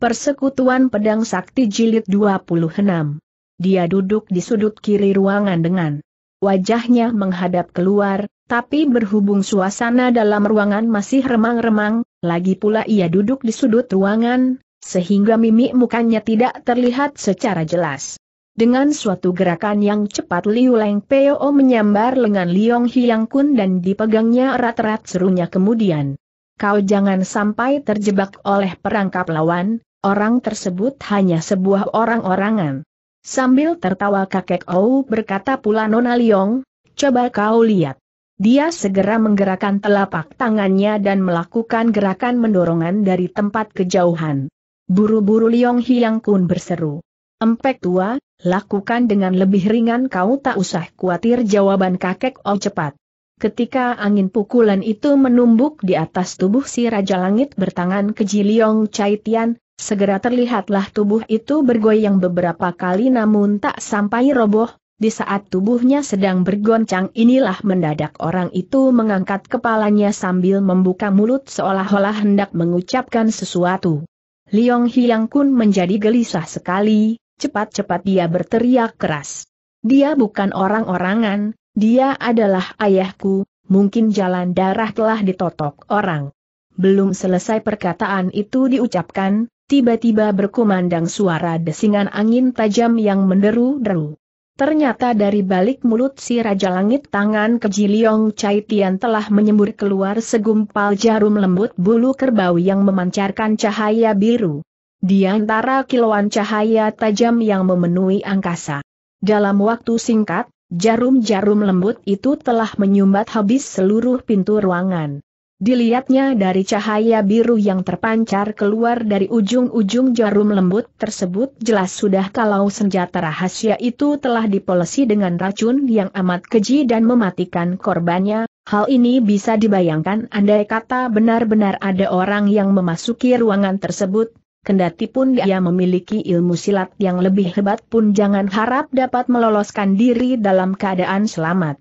Persekutuan Pedang Sakti Jilid 26. Dia duduk di sudut kiri ruangan dengan wajahnya menghadap keluar, tapi berhubung suasana dalam ruangan masih remang-remang, lagi pula ia duduk di sudut ruangan, sehingga mimik mukanya tidak terlihat secara jelas. Dengan suatu gerakan yang cepat Liu Leng Peo menyambar lengan Liong Hiyang Kun dan dipegangnya erat-erat serunya kemudian. Kau jangan sampai terjebak oleh perangkap lawan, Orang tersebut hanya sebuah orang-orangan. Sambil tertawa kakek Ou berkata pula Nona Liong, coba kau lihat. Dia segera menggerakkan telapak tangannya dan melakukan gerakan mendorongan dari tempat kejauhan. Buru-buru Liong Hiang Kun berseru. Empek tua, lakukan dengan lebih ringan kau tak usah khawatir jawaban kakek Ou cepat. Ketika angin pukulan itu menumbuk di atas tubuh si Raja Langit bertangan keji Liong Chai Tian, Segera terlihatlah tubuh itu bergoyang beberapa kali namun tak sampai roboh, di saat tubuhnya sedang bergoncang inilah mendadak orang itu mengangkat kepalanya sambil membuka mulut seolah-olah hendak mengucapkan sesuatu. Liong Hiang Kun menjadi gelisah sekali, cepat-cepat dia berteriak keras. Dia bukan orang-orangan, dia adalah ayahku, mungkin jalan darah telah ditotok orang. Belum selesai perkataan itu diucapkan, tiba-tiba berkumandang suara desingan angin tajam yang menderu-deru. Ternyata dari balik mulut si Raja Langit tangan keji Liong Chai Tian telah menyembur keluar segumpal jarum lembut bulu kerbau yang memancarkan cahaya biru. Di antara kilauan cahaya tajam yang memenuhi angkasa. Dalam waktu singkat, jarum-jarum lembut itu telah menyumbat habis seluruh pintu ruangan. Dilihatnya dari cahaya biru yang terpancar keluar dari ujung-ujung jarum lembut tersebut jelas sudah kalau senjata rahasia itu telah dipolesi dengan racun yang amat keji dan mematikan korbannya, hal ini bisa dibayangkan andai kata benar-benar ada orang yang memasuki ruangan tersebut, Kendati pun dia memiliki ilmu silat yang lebih hebat pun jangan harap dapat meloloskan diri dalam keadaan selamat.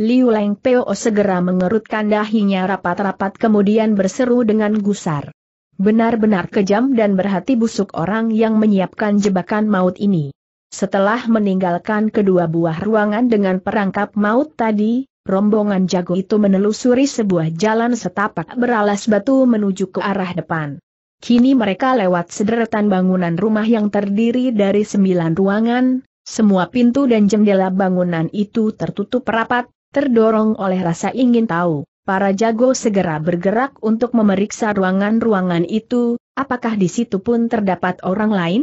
Liu Leng Peo segera mengerutkan dahinya rapat-rapat kemudian berseru dengan gusar. Benar-benar kejam dan berhati busuk orang yang menyiapkan jebakan maut ini. Setelah meninggalkan kedua buah ruangan dengan perangkap maut tadi, rombongan jago itu menelusuri sebuah jalan setapak beralas batu menuju ke arah depan. Kini mereka lewat sederetan bangunan rumah yang terdiri dari sembilan ruangan, semua pintu dan jendela bangunan itu tertutup rapat, Terdorong oleh rasa ingin tahu, para jago segera bergerak untuk memeriksa ruangan-ruangan itu, apakah di situ pun terdapat orang lain?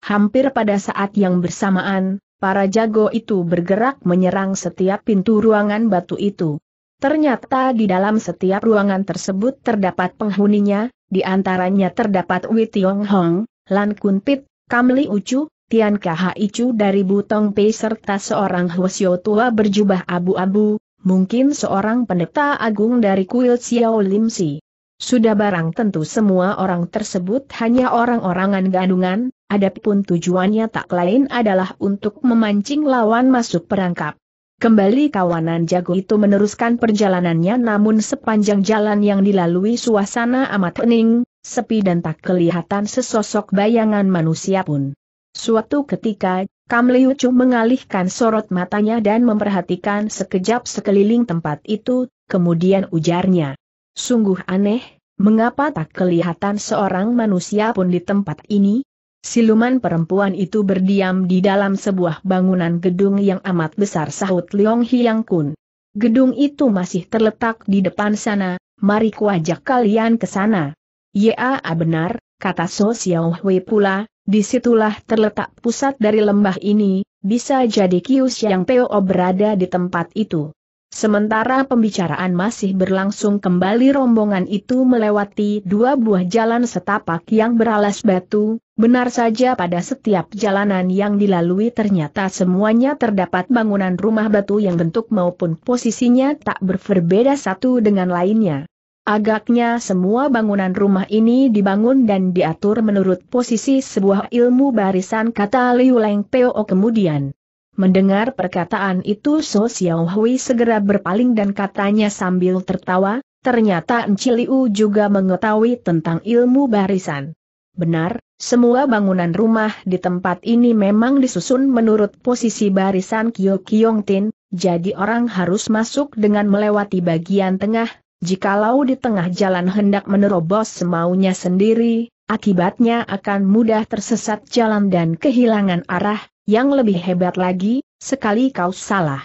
Hampir pada saat yang bersamaan, para jago itu bergerak menyerang setiap pintu ruangan batu itu. Ternyata di dalam setiap ruangan tersebut terdapat penghuninya, di antaranya terdapat Wei Tiong Hong, Lan Kun Pit, Kam Li Ucu, Tian Chu dari Butong Pei serta seorang Hwasyo tua berjubah abu-abu, mungkin seorang pendeta agung dari kuil Xiao Lim Si. Sudah barang tentu semua orang tersebut hanya orang-orangan gadungan. adapun tujuannya tak lain adalah untuk memancing lawan masuk perangkap. Kembali kawanan jago itu meneruskan perjalanannya namun sepanjang jalan yang dilalui suasana amat hening, sepi dan tak kelihatan sesosok bayangan manusia pun. Suatu ketika, Kam Liu Chu mengalihkan sorot matanya dan memperhatikan sekejap sekeliling tempat itu, kemudian ujarnya. Sungguh aneh, mengapa tak kelihatan seorang manusia pun di tempat ini? Siluman perempuan itu berdiam di dalam sebuah bangunan gedung yang amat besar sahut Leong Hiang Kun. Gedung itu masih terletak di depan sana, mari kuajak kalian ke sana. Ya benar, kata So Xiao Hui pula, Disitulah terletak pusat dari lembah ini, bisa jadi Kius yang Peo berada di tempat itu. Sementara pembicaraan masih berlangsung kembali rombongan itu melewati dua buah jalan setapak yang beralas batu, benar saja pada setiap jalanan yang dilalui ternyata semuanya terdapat bangunan rumah batu yang bentuk maupun posisinya tak berbeda satu dengan lainnya. Agaknya semua bangunan rumah ini dibangun dan diatur menurut posisi sebuah ilmu barisan kata Liu Leng Peo kemudian. Mendengar perkataan itu So Xiao Hui segera berpaling dan katanya sambil tertawa, ternyata Enci Liu juga mengetahui tentang ilmu barisan. Benar, semua bangunan rumah di tempat ini memang disusun menurut posisi barisan Kyo Kyong Tin, jadi orang harus masuk dengan melewati bagian tengah, Jikalau di tengah jalan hendak menerobos semaunya sendiri, akibatnya akan mudah tersesat jalan dan kehilangan arah, yang lebih hebat lagi, sekali kau salah.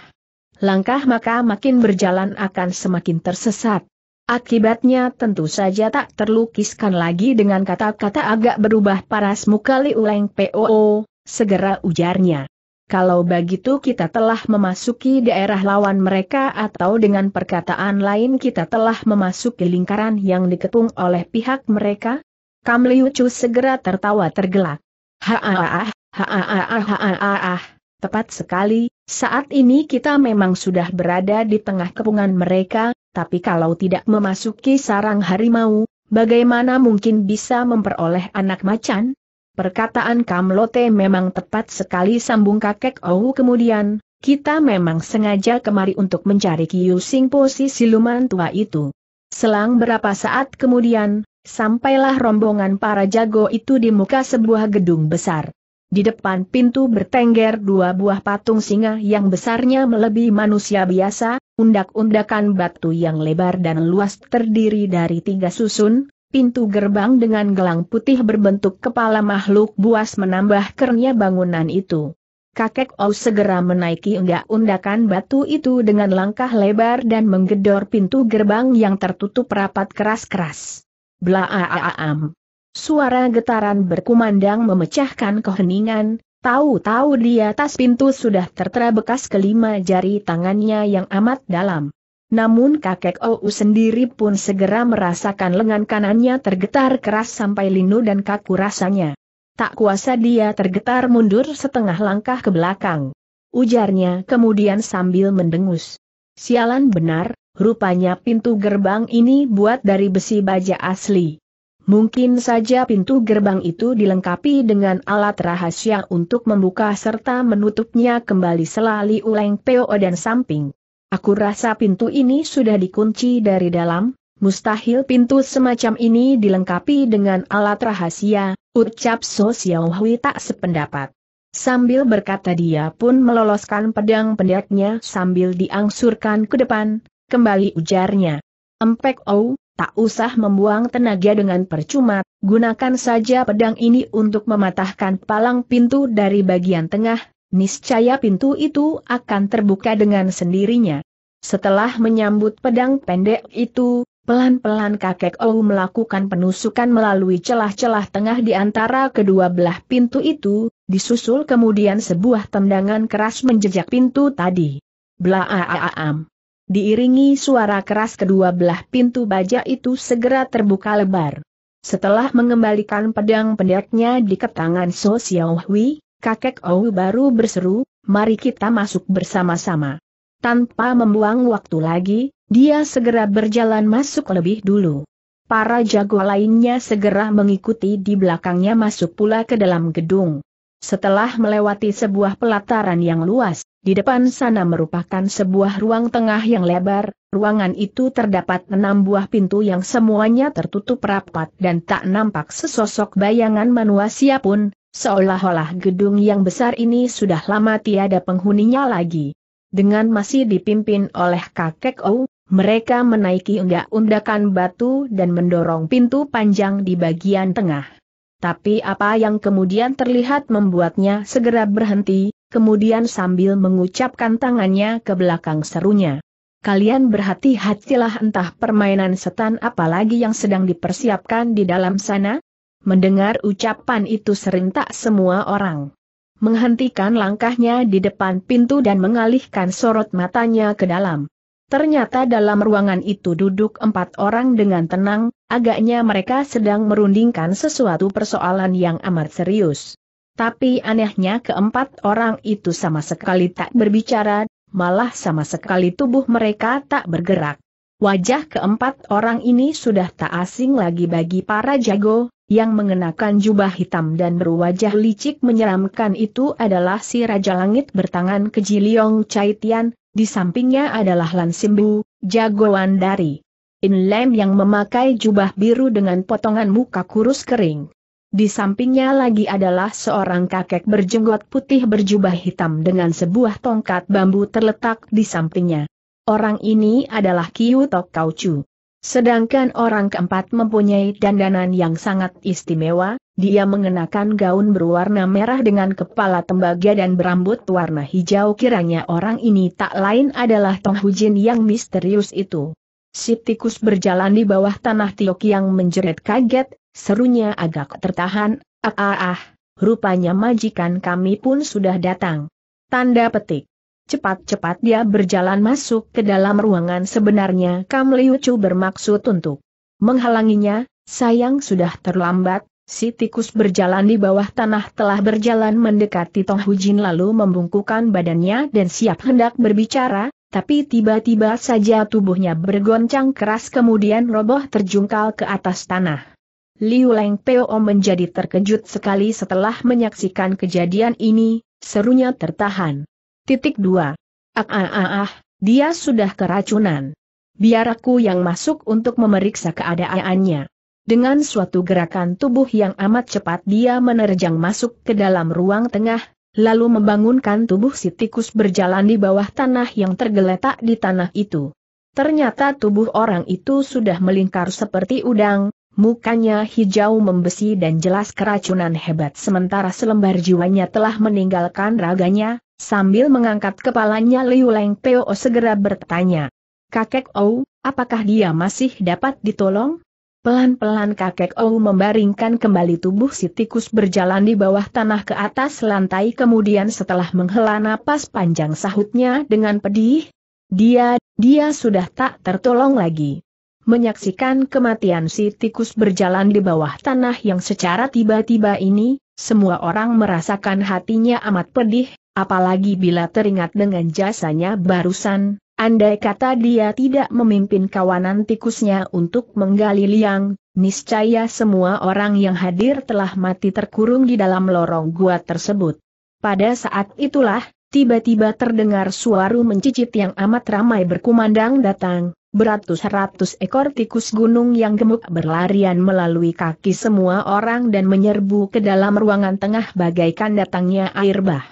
Langkah maka makin berjalan akan semakin tersesat. Akibatnya tentu saja tak terlukiskan lagi dengan kata-kata agak berubah paras mukali uleng POO, segera ujarnya kalau begitu kita telah memasuki daerah lawan mereka atau dengan perkataan lain kita telah memasuki lingkaran yang diketung oleh pihak mereka? Kam Liu segera tertawa tergelak. Haaah, haaah, haaah, tepat sekali, saat ini kita memang sudah berada di tengah kepungan mereka, tapi kalau tidak memasuki sarang harimau, bagaimana mungkin bisa memperoleh anak macan? Perkataan Kamlote memang tepat sekali sambung kakek Ou kemudian, kita memang sengaja kemari untuk mencari Kiyu Singpo si siluman tua itu. Selang berapa saat kemudian, sampailah rombongan para jago itu di muka sebuah gedung besar. Di depan pintu bertengger dua buah patung singa yang besarnya melebihi manusia biasa, undak-undakan batu yang lebar dan luas terdiri dari tiga susun, Pintu gerbang dengan gelang putih berbentuk kepala makhluk buas menambah kernya bangunan itu. Kakek Ou segera menaiki undak-undakan batu itu dengan langkah lebar dan menggedor pintu gerbang yang tertutup rapat keras-keras. Blaaam. Suara getaran berkumandang memecahkan keheningan, tahu-tahu di atas pintu sudah tertera bekas kelima jari tangannya yang amat dalam. Namun kakek Ou sendiri pun segera merasakan lengan kanannya tergetar keras sampai linu dan kaku rasanya. Tak kuasa dia tergetar mundur setengah langkah ke belakang. Ujarnya kemudian sambil mendengus. Sialan benar, rupanya pintu gerbang ini buat dari besi baja asli. Mungkin saja pintu gerbang itu dilengkapi dengan alat rahasia untuk membuka serta menutupnya kembali selali uleng peo dan samping. Aku rasa pintu ini sudah dikunci dari dalam, mustahil pintu semacam ini dilengkapi dengan alat rahasia, ucap So Xiaohui tak sependapat. Sambil berkata dia pun meloloskan pedang pendeknya sambil diangsurkan ke depan, kembali ujarnya. Empek Ou, tak usah membuang tenaga dengan percuma, gunakan saja pedang ini untuk mematahkan palang pintu dari bagian tengah, niscaya pintu itu akan terbuka dengan sendirinya. Setelah menyambut pedang pendek itu, pelan-pelan kakek Ou melakukan penusukan melalui celah-celah tengah di antara kedua belah pintu itu, disusul kemudian sebuah tendangan keras menjejak pintu tadi. Bla a a am. Diiringi suara keras kedua belah pintu baja itu segera terbuka lebar. Setelah mengembalikan pedang pendeknya di ketangan So Xiaohui kakek Ou baru berseru, mari kita masuk bersama-sama. Tanpa membuang waktu lagi, dia segera berjalan masuk lebih dulu. Para jago lainnya segera mengikuti di belakangnya masuk pula ke dalam gedung. Setelah melewati sebuah pelataran yang luas, di depan sana merupakan sebuah ruang tengah yang lebar, ruangan itu terdapat enam buah pintu yang semuanya tertutup rapat dan tak nampak sesosok bayangan manusia pun, Seolah-olah gedung yang besar ini sudah lama tiada penghuninya lagi. Dengan masih dipimpin oleh kakek O, mereka menaiki undak-undakan batu dan mendorong pintu panjang di bagian tengah. Tapi apa yang kemudian terlihat membuatnya segera berhenti, kemudian sambil mengucapkan tangannya ke belakang serunya. Kalian berhati-hatilah entah permainan setan apalagi yang sedang dipersiapkan di dalam sana, Mendengar ucapan itu serentak semua orang menghentikan langkahnya di depan pintu dan mengalihkan sorot matanya ke dalam. Ternyata dalam ruangan itu duduk empat orang dengan tenang, agaknya mereka sedang merundingkan sesuatu persoalan yang amat serius. Tapi anehnya keempat orang itu sama sekali tak berbicara, malah sama sekali tubuh mereka tak bergerak. Wajah keempat orang ini sudah tak asing lagi bagi para jago, yang mengenakan jubah hitam dan berwajah licik menyeramkan itu adalah si Raja Langit bertangan keji Liong Chai Tian, di sampingnya adalah Lan Simbu, jagoan dari Inlem yang memakai jubah biru dengan potongan muka kurus kering. Di sampingnya lagi adalah seorang kakek berjenggot putih berjubah hitam dengan sebuah tongkat bambu terletak di sampingnya. Orang ini adalah Kiu Tok Kau Chu. Sedangkan orang keempat mempunyai dandanan yang sangat istimewa, dia mengenakan gaun berwarna merah dengan kepala tembaga dan berambut warna hijau kiranya orang ini tak lain adalah Tong Hujin yang misterius itu. Si tikus berjalan di bawah tanah Tiok yang menjerit kaget, serunya agak tertahan, ah ah ah, rupanya majikan kami pun sudah datang. Tanda petik. Cepat-cepat dia berjalan masuk ke dalam ruangan sebenarnya Kam Liu Chu bermaksud untuk menghalanginya, sayang sudah terlambat, si tikus berjalan di bawah tanah telah berjalan mendekati Tong Hujin lalu membungkukan badannya dan siap hendak berbicara, tapi tiba-tiba saja tubuhnya bergoncang keras kemudian roboh terjungkal ke atas tanah. Liu Leng Peo menjadi terkejut sekali setelah menyaksikan kejadian ini, serunya tertahan. Titik 2. Ah ah ah ah, dia sudah keracunan. Biar aku yang masuk untuk memeriksa keadaannya. Dengan suatu gerakan tubuh yang amat cepat dia menerjang masuk ke dalam ruang tengah, lalu membangunkan tubuh si tikus berjalan di bawah tanah yang tergeletak di tanah itu. Ternyata tubuh orang itu sudah melingkar seperti udang, Mukanya hijau membesi dan jelas keracunan hebat sementara selembar jiwanya telah meninggalkan raganya, sambil mengangkat kepalanya Liu Leng Peo segera bertanya. Kakek Ou, apakah dia masih dapat ditolong? Pelan-pelan kakek Ou membaringkan kembali tubuh si tikus berjalan di bawah tanah ke atas lantai kemudian setelah menghela napas panjang sahutnya dengan pedih, dia, dia sudah tak tertolong lagi. Menyaksikan kematian si tikus berjalan di bawah tanah yang secara tiba-tiba ini, semua orang merasakan hatinya amat pedih, apalagi bila teringat dengan jasanya barusan, andai kata dia tidak memimpin kawanan tikusnya untuk menggali liang, niscaya semua orang yang hadir telah mati terkurung di dalam lorong gua tersebut. Pada saat itulah, tiba-tiba terdengar suara mencicit yang amat ramai berkumandang datang, beratus-ratus ekor tikus gunung yang gemuk berlarian melalui kaki semua orang dan menyerbu ke dalam ruangan tengah bagaikan datangnya air bah.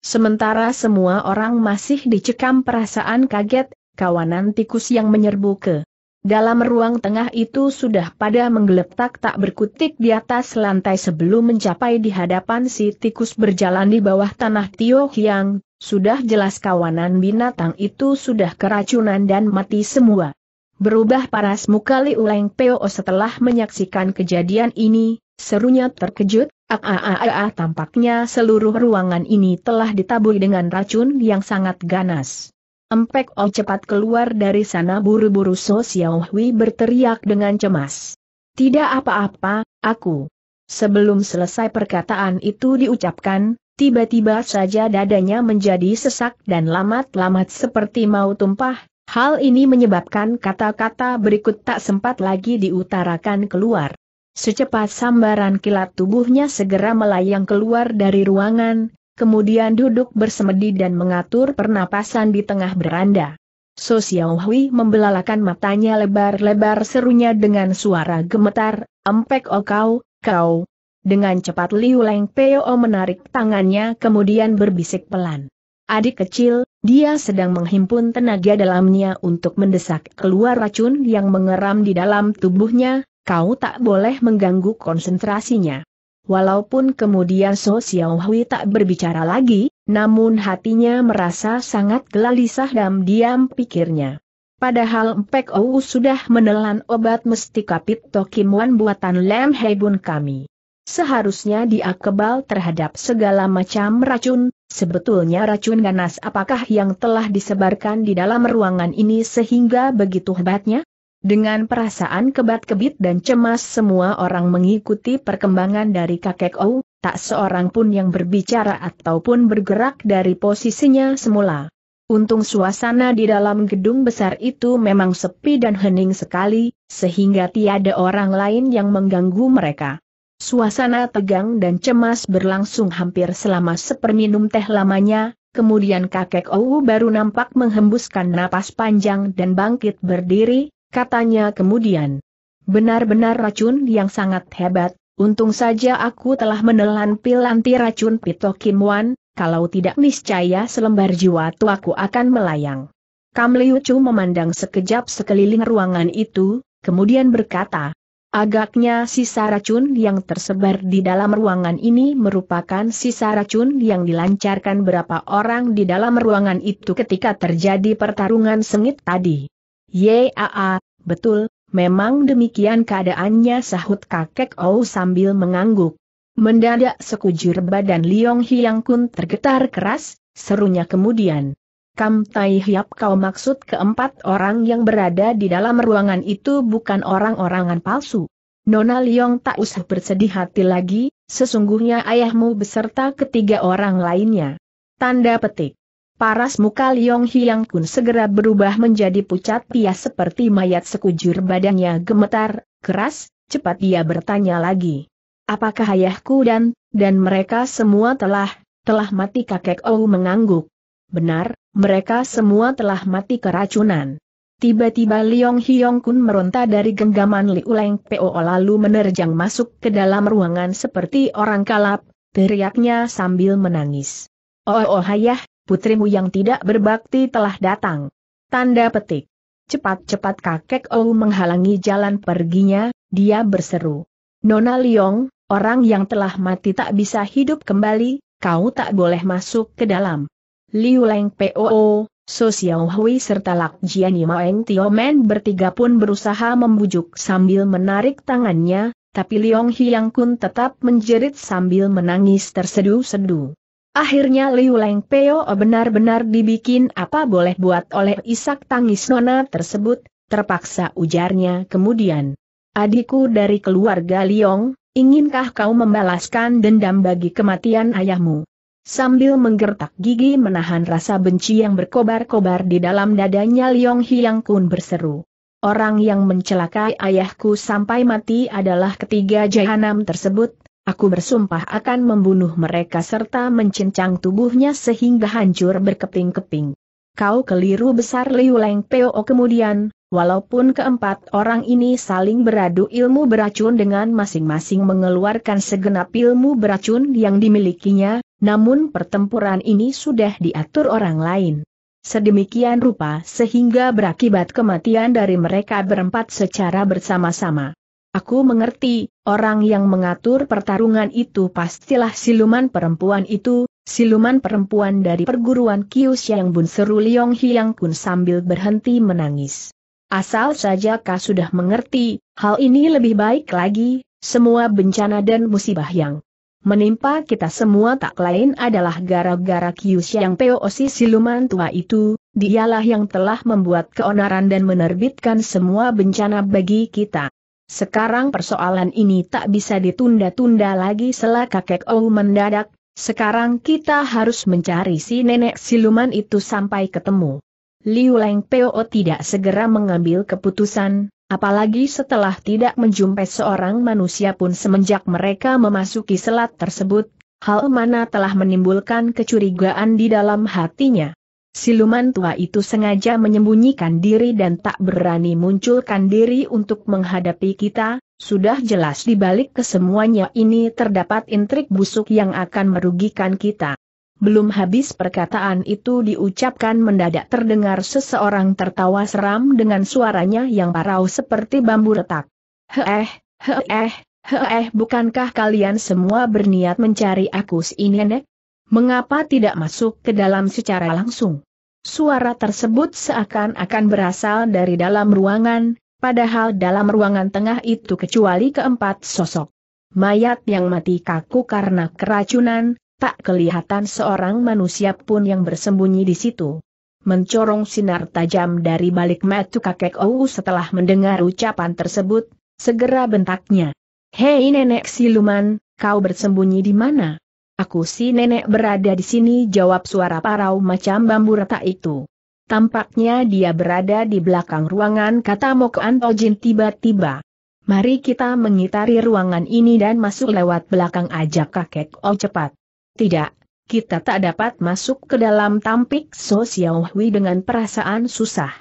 Sementara semua orang masih dicekam perasaan kaget, kawanan tikus yang menyerbu ke dalam ruang tengah itu sudah pada menggeletak tak berkutik di atas lantai sebelum mencapai di hadapan si tikus berjalan di bawah tanah Tio Hiang, sudah jelas kawanan binatang itu sudah keracunan dan mati semua. Berubah paras muka Liu Leng Peo setelah menyaksikan kejadian ini, serunya terkejut, aaaa ah, ah, ah, tampaknya seluruh ruangan ini telah ditaburi dengan racun yang sangat ganas. Empek O oh cepat keluar dari sana buru-buru So Xiaohui Hui berteriak dengan cemas. Tidak apa-apa, aku. Sebelum selesai perkataan itu diucapkan, tiba-tiba saja dadanya menjadi sesak dan lamat-lamat seperti mau tumpah, hal ini menyebabkan kata-kata berikut tak sempat lagi diutarakan keluar. Secepat sambaran kilat tubuhnya segera melayang keluar dari ruangan, kemudian duduk bersemedi dan mengatur pernapasan di tengah beranda. So Xiao Hui membelalakan matanya lebar-lebar serunya dengan suara gemetar, Empek oh kau, kau, dengan cepat Liu Leng Peo menarik tangannya kemudian berbisik pelan. Adik kecil, dia sedang menghimpun tenaga dalamnya untuk mendesak keluar racun yang mengeram di dalam tubuhnya, kau tak boleh mengganggu konsentrasinya. Walaupun kemudian So Xiao Hui tak berbicara lagi, namun hatinya merasa sangat gelisah dan diam pikirnya. Padahal Mpek Ou sudah menelan obat mestika Pit Tokimuan buatan Lem Bun kami. Seharusnya dia kebal terhadap segala macam racun, sebetulnya racun ganas apakah yang telah disebarkan di dalam ruangan ini sehingga begitu hebatnya? Dengan perasaan kebat-kebit dan cemas semua orang mengikuti perkembangan dari kakek O. tak seorang pun yang berbicara ataupun bergerak dari posisinya semula. Untung suasana di dalam gedung besar itu memang sepi dan hening sekali, sehingga tiada orang lain yang mengganggu mereka. Suasana tegang dan cemas berlangsung hampir selama seperminum teh lamanya, kemudian kakek Ou baru nampak menghembuskan napas panjang dan bangkit berdiri, katanya kemudian. Benar-benar racun yang sangat hebat, untung saja aku telah menelan pil anti racun Pito Kim Wan, kalau tidak niscaya selembar jiwa tuaku akan melayang. Kam Liu Chu memandang sekejap sekeliling ruangan itu, kemudian berkata, Agaknya sisa racun yang tersebar di dalam ruangan ini merupakan sisa racun yang dilancarkan berapa orang di dalam ruangan itu ketika terjadi pertarungan sengit tadi. Yaa, betul, memang demikian keadaannya sahut kakek Ou sambil mengangguk. Mendadak sekujur badan Liong Hiang Kun tergetar keras, serunya kemudian. Kam Tai Hiap kau maksud keempat orang yang berada di dalam ruangan itu bukan orang-orangan palsu. Nona Liong tak usah bersedih hati lagi, sesungguhnya ayahmu beserta ketiga orang lainnya. Tanda petik. Paras muka Liong Hiang pun segera berubah menjadi pucat pias seperti mayat sekujur badannya gemetar, keras, cepat dia bertanya lagi. Apakah ayahku dan, dan mereka semua telah, telah mati kakek Ou mengangguk. Benar, mereka semua telah mati keracunan. Tiba-tiba Liong Hyong Kun meronta dari genggaman Liu Leng Po lalu menerjang masuk ke dalam ruangan seperti orang kalap, teriaknya sambil menangis. Oh oh hayah, putrimu yang tidak berbakti telah datang. Tanda petik. Cepat-cepat kakek Ou menghalangi jalan perginya, dia berseru. Nona Liong, orang yang telah mati tak bisa hidup kembali, kau tak boleh masuk ke dalam. Liu Leng Poo, So Xiao Hui serta Lak Jiani Maeng Tio Men bertiga pun berusaha membujuk sambil menarik tangannya, tapi Liong Hiang Kun tetap menjerit sambil menangis tersedu-sedu. Akhirnya Liu Leng Peo benar-benar dibikin apa boleh buat oleh isak tangis Nona tersebut, terpaksa ujarnya kemudian. Adikku dari keluarga Liong, inginkah kau membalaskan dendam bagi kematian ayahmu? Sambil menggertak gigi menahan rasa benci yang berkobar-kobar di dalam dadanya Liong Hyang Kun berseru. Orang yang mencelakai ayahku sampai mati adalah ketiga jahanam tersebut, aku bersumpah akan membunuh mereka serta mencincang tubuhnya sehingga hancur berkeping-keping. Kau keliru besar Liu Leng Peo kemudian, Walaupun keempat orang ini saling beradu ilmu beracun dengan masing-masing mengeluarkan segenap ilmu beracun yang dimilikinya, namun pertempuran ini sudah diatur orang lain. Sedemikian rupa sehingga berakibat kematian dari mereka berempat secara bersama-sama. Aku mengerti, orang yang mengatur pertarungan itu pastilah siluman perempuan itu, siluman perempuan dari perguruan yang Bun seru Liong Hyang Kun sambil berhenti menangis. Asal saja kau sudah mengerti, hal ini lebih baik lagi, semua bencana dan musibah yang menimpa kita semua tak lain adalah gara-gara Yang Peosi siluman tua itu, dialah yang telah membuat keonaran dan menerbitkan semua bencana bagi kita. Sekarang persoalan ini tak bisa ditunda-tunda lagi setelah kakek Ou mendadak, sekarang kita harus mencari si nenek siluman itu sampai ketemu. Liu Leng Peo tidak segera mengambil keputusan, Apalagi setelah tidak menjumpai seorang manusia pun semenjak mereka memasuki selat tersebut, hal mana telah menimbulkan kecurigaan di dalam hatinya. Siluman tua itu sengaja menyembunyikan diri dan tak berani munculkan diri untuk menghadapi kita, sudah jelas di balik kesemuanya ini terdapat intrik busuk yang akan merugikan kita. Belum habis perkataan itu diucapkan mendadak terdengar seseorang tertawa seram dengan suaranya yang parau seperti bambu retak. Heeh, heeh, heeh bukankah kalian semua berniat mencari aku si nenek? Mengapa tidak masuk ke dalam secara langsung? Suara tersebut seakan-akan berasal dari dalam ruangan, padahal dalam ruangan tengah itu kecuali keempat sosok. Mayat yang mati kaku karena keracunan, tak kelihatan seorang manusia pun yang bersembunyi di situ. Mencorong sinar tajam dari balik mata kakek Ou setelah mendengar ucapan tersebut, segera bentaknya. Hei nenek siluman, kau bersembunyi di mana? Aku si nenek berada di sini jawab suara parau macam bambu rata itu. Tampaknya dia berada di belakang ruangan kata Mok Antojin tiba-tiba. Mari kita mengitari ruangan ini dan masuk lewat belakang ajak kakek Ou cepat. Tidak, kita tak dapat masuk ke dalam tampik So Xiao dengan perasaan susah.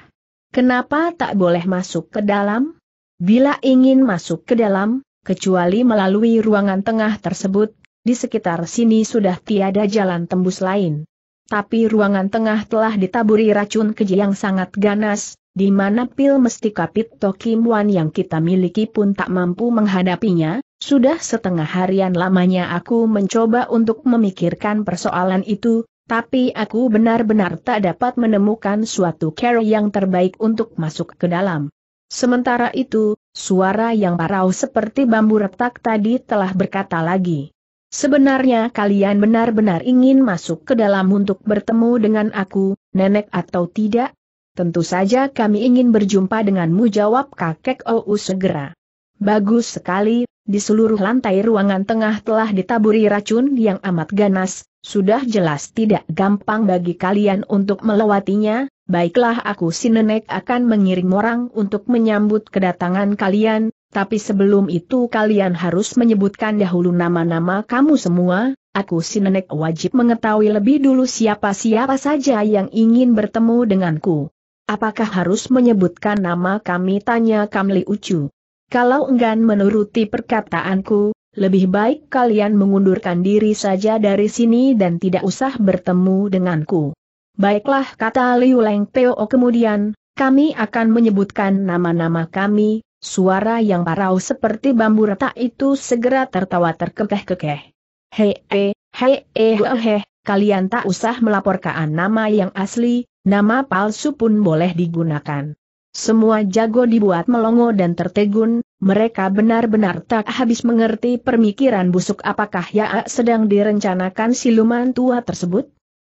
Kenapa tak boleh masuk ke dalam? Bila ingin masuk ke dalam, kecuali melalui ruangan tengah tersebut, di sekitar sini sudah tiada jalan tembus lain. Tapi ruangan tengah telah ditaburi racun keji yang sangat ganas, di mana pil mesti kapit tokimuan yang kita miliki pun tak mampu menghadapinya, sudah setengah harian lamanya aku mencoba untuk memikirkan persoalan itu, tapi aku benar-benar tak dapat menemukan suatu cara yang terbaik untuk masuk ke dalam. Sementara itu, suara yang parau seperti bambu retak tadi telah berkata lagi. Sebenarnya kalian benar-benar ingin masuk ke dalam untuk bertemu dengan aku, nenek atau tidak? Tentu saja kami ingin berjumpa denganmu jawab kakek Ou segera. Bagus sekali, di seluruh lantai ruangan tengah telah ditaburi racun yang amat ganas, sudah jelas tidak gampang bagi kalian untuk melewatinya, baiklah aku si nenek akan mengirim orang untuk menyambut kedatangan kalian, tapi sebelum itu kalian harus menyebutkan dahulu nama-nama kamu semua, aku si nenek wajib mengetahui lebih dulu siapa-siapa saja yang ingin bertemu denganku. Apakah harus menyebutkan nama kami? Tanya Kamli Ucu. Kalau enggan menuruti perkataanku, lebih baik kalian mengundurkan diri saja dari sini dan tidak usah bertemu denganku. Baiklah kata Liu Leng Teo kemudian, kami akan menyebutkan nama-nama kami, suara yang parau seperti bambu retak itu segera tertawa terkekeh-kekeh. Hei, eh, hei, eh, hei, hei, kalian tak usah melaporkan nama yang asli, nama palsu pun boleh digunakan. Semua jago dibuat melongo dan tertegun, mereka benar-benar tak habis mengerti pemikiran busuk apakah Yaa sedang direncanakan siluman tua tersebut.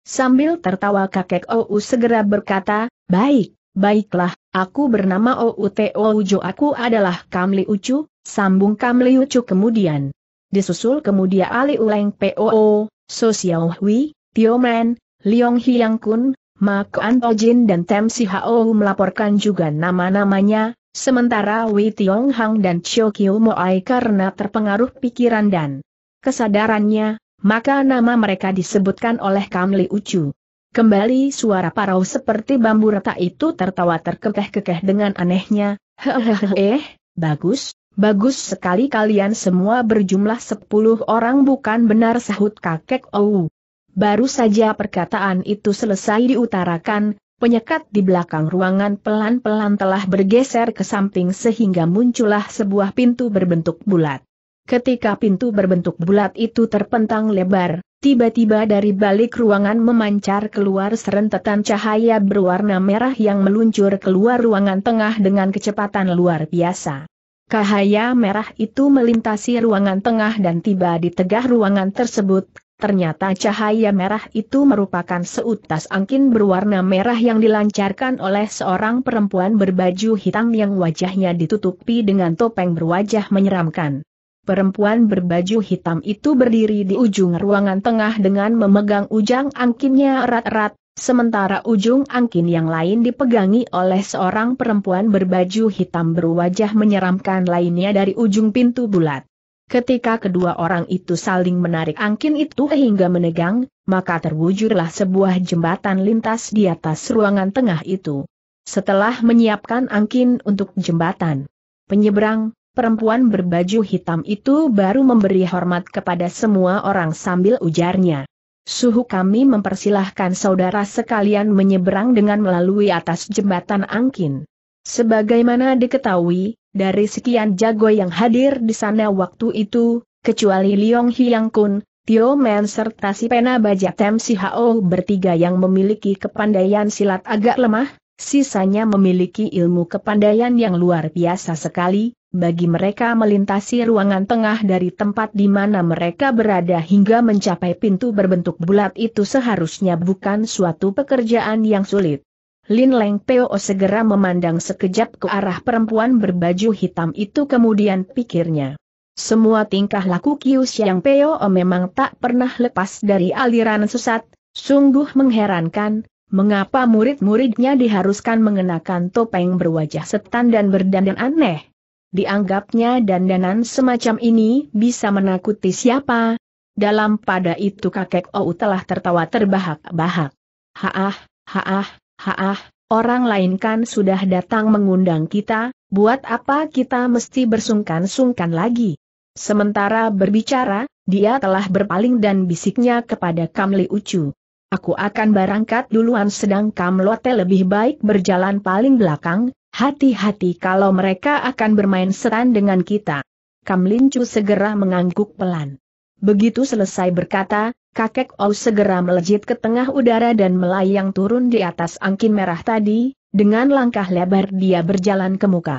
Sambil tertawa kakek Ou segera berkata, baik, baiklah, aku bernama Out Oujo aku adalah Kamli Ucu, sambung Kamli Ucu kemudian. Disusul kemudian Ali Uleng Poo, Sosiao Hui, Men, Liong Hiang Kun, Mak Antojin dan Tem Si Hao melaporkan juga nama-namanya, sementara Wei Tiong Hang dan Chio Kiu Moai karena terpengaruh pikiran dan kesadarannya, maka nama mereka disebutkan oleh Kam Li Ucu. Kembali suara parau seperti bambu retak itu tertawa terkekeh-kekeh dengan anehnya, hehehe eh, bagus, bagus sekali kalian semua berjumlah sepuluh orang bukan benar sahut kakek Ou. Baru saja perkataan itu selesai diutarakan, penyekat di belakang ruangan pelan-pelan telah bergeser ke samping sehingga muncullah sebuah pintu berbentuk bulat. Ketika pintu berbentuk bulat itu terpentang lebar, tiba-tiba dari balik ruangan memancar keluar serentetan cahaya berwarna merah yang meluncur keluar ruangan tengah dengan kecepatan luar biasa. Cahaya merah itu melintasi ruangan tengah dan tiba di tegah ruangan tersebut, Ternyata cahaya merah itu merupakan seutas angin berwarna merah yang dilancarkan oleh seorang perempuan berbaju hitam yang wajahnya ditutupi dengan topeng berwajah menyeramkan. Perempuan berbaju hitam itu berdiri di ujung ruangan tengah dengan memegang ujung angkinnya erat-erat, sementara ujung angkin yang lain dipegangi oleh seorang perempuan berbaju hitam berwajah menyeramkan lainnya dari ujung pintu bulat. Ketika kedua orang itu saling menarik angkin itu hingga menegang, maka terwujudlah sebuah jembatan lintas di atas ruangan tengah itu. Setelah menyiapkan angkin untuk jembatan penyeberang, perempuan berbaju hitam itu baru memberi hormat kepada semua orang sambil ujarnya. Suhu kami mempersilahkan saudara sekalian menyeberang dengan melalui atas jembatan angkin. Sebagaimana diketahui, dari sekian jago yang hadir di sana waktu itu, kecuali Liong Hiang Kun, Tio Men serta si Pena Bajak Tem Si Hao bertiga yang memiliki kepandaian silat agak lemah, sisanya memiliki ilmu kepandaian yang luar biasa sekali, bagi mereka melintasi ruangan tengah dari tempat di mana mereka berada hingga mencapai pintu berbentuk bulat itu seharusnya bukan suatu pekerjaan yang sulit. Lin Leng Peo segera memandang sekejap ke arah perempuan berbaju hitam itu kemudian pikirnya. Semua tingkah laku Kiu Xiang Peo memang tak pernah lepas dari aliran sesat, sungguh mengherankan, mengapa murid-muridnya diharuskan mengenakan topeng berwajah setan dan berdandan aneh. Dianggapnya dandanan semacam ini bisa menakuti siapa? Dalam pada itu kakek Ou telah tertawa terbahak-bahak. Haah, haah, Haah, orang lain kan sudah datang mengundang kita, buat apa kita mesti bersungkan-sungkan lagi? Sementara berbicara, dia telah berpaling dan bisiknya kepada Kamli Ucu. Aku akan berangkat duluan sedang Kamlote lebih baik berjalan paling belakang, hati-hati kalau mereka akan bermain setan dengan kita. Kamlincu segera mengangguk pelan. Begitu selesai berkata, kakek Ou segera melejit ke tengah udara dan melayang turun di atas angkin merah tadi, dengan langkah lebar dia berjalan ke muka.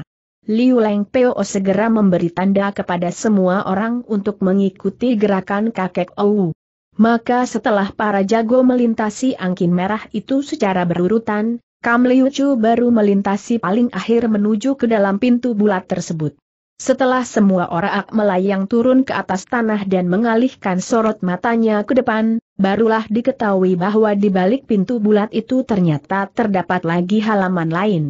Liu Leng Peo segera memberi tanda kepada semua orang untuk mengikuti gerakan kakek Ou. Maka setelah para jago melintasi angkin merah itu secara berurutan, Kam Liu Chu baru melintasi paling akhir menuju ke dalam pintu bulat tersebut. Setelah semua orang melayang turun ke atas tanah dan mengalihkan sorot matanya ke depan, barulah diketahui bahwa di balik pintu bulat itu ternyata terdapat lagi halaman lain.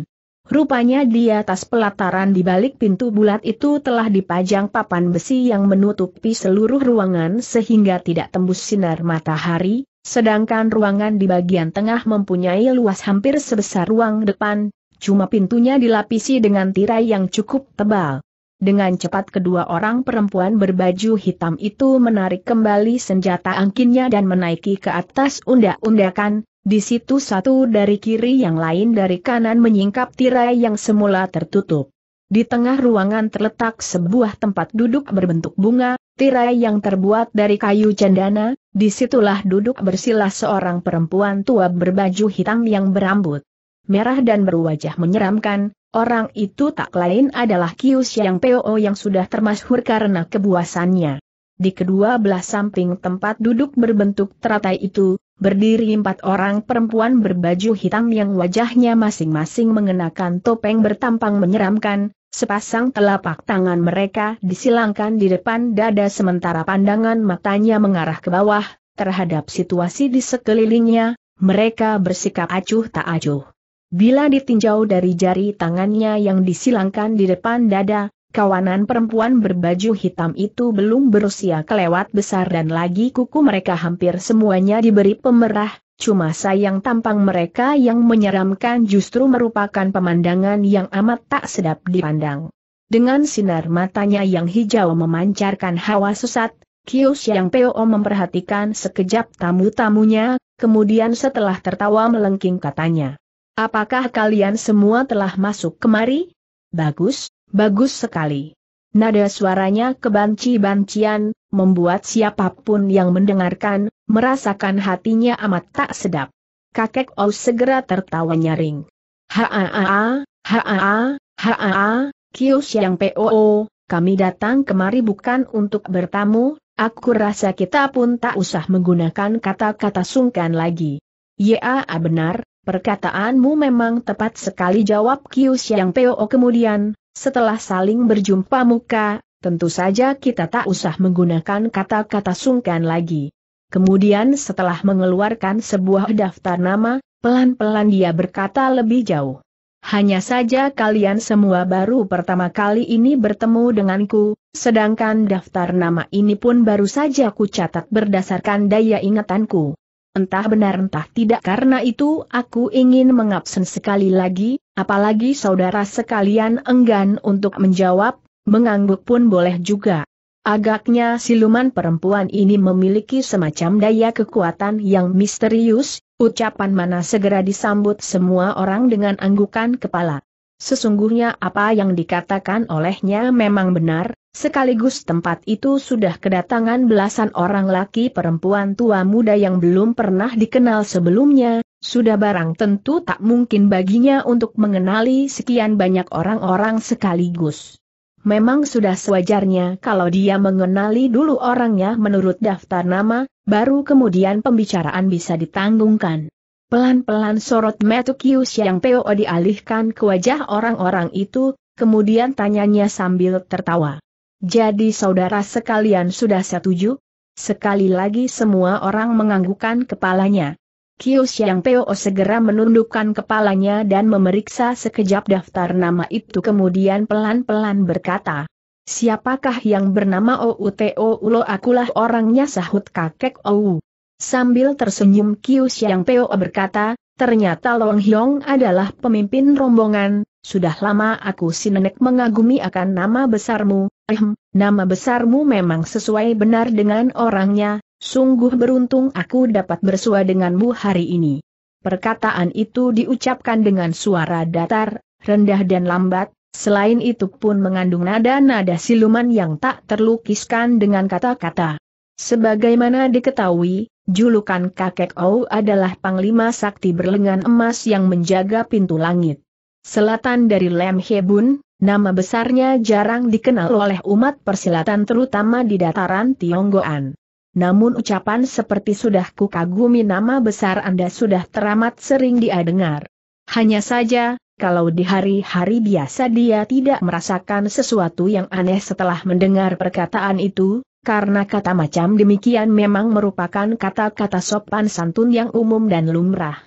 Rupanya di atas pelataran di balik pintu bulat itu telah dipajang papan besi yang menutupi seluruh ruangan sehingga tidak tembus sinar matahari, sedangkan ruangan di bagian tengah mempunyai luas hampir sebesar ruang depan, cuma pintunya dilapisi dengan tirai yang cukup tebal. Dengan cepat kedua orang perempuan berbaju hitam itu menarik kembali senjata angkinnya dan menaiki ke atas undak-undakan, di situ satu dari kiri yang lain dari kanan menyingkap tirai yang semula tertutup. Di tengah ruangan terletak sebuah tempat duduk berbentuk bunga, tirai yang terbuat dari kayu cendana, disitulah duduk bersila seorang perempuan tua berbaju hitam yang berambut merah dan berwajah menyeramkan, Orang itu tak lain adalah kius yang Po yang sudah termasyhur karena kebuasannya. Di kedua belah samping tempat duduk berbentuk teratai itu, berdiri empat orang perempuan berbaju hitam yang wajahnya masing-masing mengenakan topeng bertampang menyeramkan, sepasang telapak tangan mereka disilangkan di depan dada sementara pandangan matanya mengarah ke bawah, terhadap situasi di sekelilingnya, mereka bersikap acuh tak acuh. Bila ditinjau dari jari tangannya yang disilangkan di depan dada, kawanan perempuan berbaju hitam itu belum berusia kelewat besar dan lagi kuku mereka hampir semuanya diberi pemerah, cuma sayang tampang mereka yang menyeramkan justru merupakan pemandangan yang amat tak sedap dipandang. Dengan sinar matanya yang hijau memancarkan hawa sesat, Kius Yang PO memperhatikan sekejap tamu-tamunya, kemudian setelah tertawa melengking katanya. Apakah kalian semua telah masuk kemari? Bagus, bagus sekali. Nada suaranya kebanci-bancian, membuat siapapun yang mendengarkan, merasakan hatinya amat tak sedap. Kakek Aus segera tertawa nyaring. Haa, haa, haa, Kius yang POO, kami datang kemari bukan untuk bertamu, aku rasa kita pun tak usah menggunakan kata-kata sungkan lagi. Ya benar, Perkataanmu memang tepat sekali jawab Kius Yang Peo oh, kemudian, setelah saling berjumpa muka, tentu saja kita tak usah menggunakan kata-kata sungkan lagi. Kemudian setelah mengeluarkan sebuah daftar nama, pelan-pelan dia berkata lebih jauh. Hanya saja kalian semua baru pertama kali ini bertemu denganku, sedangkan daftar nama ini pun baru saja ku catat berdasarkan daya ingatanku entah benar entah tidak karena itu aku ingin mengabsen sekali lagi, apalagi saudara sekalian enggan untuk menjawab, mengangguk pun boleh juga. Agaknya siluman perempuan ini memiliki semacam daya kekuatan yang misterius, ucapan mana segera disambut semua orang dengan anggukan kepala. Sesungguhnya apa yang dikatakan olehnya memang benar, sekaligus tempat itu sudah kedatangan belasan orang laki perempuan tua muda yang belum pernah dikenal sebelumnya, sudah barang tentu tak mungkin baginya untuk mengenali sekian banyak orang-orang sekaligus. Memang sudah sewajarnya kalau dia mengenali dulu orangnya menurut daftar nama, baru kemudian pembicaraan bisa ditanggungkan. Pelan-pelan sorot Metukius yang PO dialihkan ke wajah orang-orang itu, kemudian tanyanya sambil tertawa. Jadi saudara sekalian sudah setuju? Sekali lagi semua orang menganggukkan kepalanya. Kius yang PO segera menundukkan kepalanya dan memeriksa sekejap daftar nama itu kemudian pelan-pelan berkata. Siapakah yang bernama Outo Ulo akulah orangnya sahut kakek Ou. Sambil tersenyum Kiu Xiang Peo berkata, ternyata Long Hyong adalah pemimpin rombongan, sudah lama aku si nenek mengagumi akan nama besarmu, ehm, nama besarmu memang sesuai benar dengan orangnya, sungguh beruntung aku dapat bersua denganmu hari ini. Perkataan itu diucapkan dengan suara datar, rendah dan lambat, selain itu pun mengandung nada-nada siluman yang tak terlukiskan dengan kata-kata. Sebagaimana diketahui, Julukan kakek Ou adalah Panglima Sakti berlengan emas yang menjaga pintu langit. Selatan dari Lem Hebun, nama besarnya jarang dikenal oleh umat persilatan terutama di dataran Tionggoan. Namun ucapan seperti sudah kukagumi nama besar Anda sudah teramat sering dia dengar. Hanya saja, kalau di hari-hari biasa dia tidak merasakan sesuatu yang aneh setelah mendengar perkataan itu, karena kata macam demikian memang merupakan kata-kata sopan santun yang umum dan lumrah.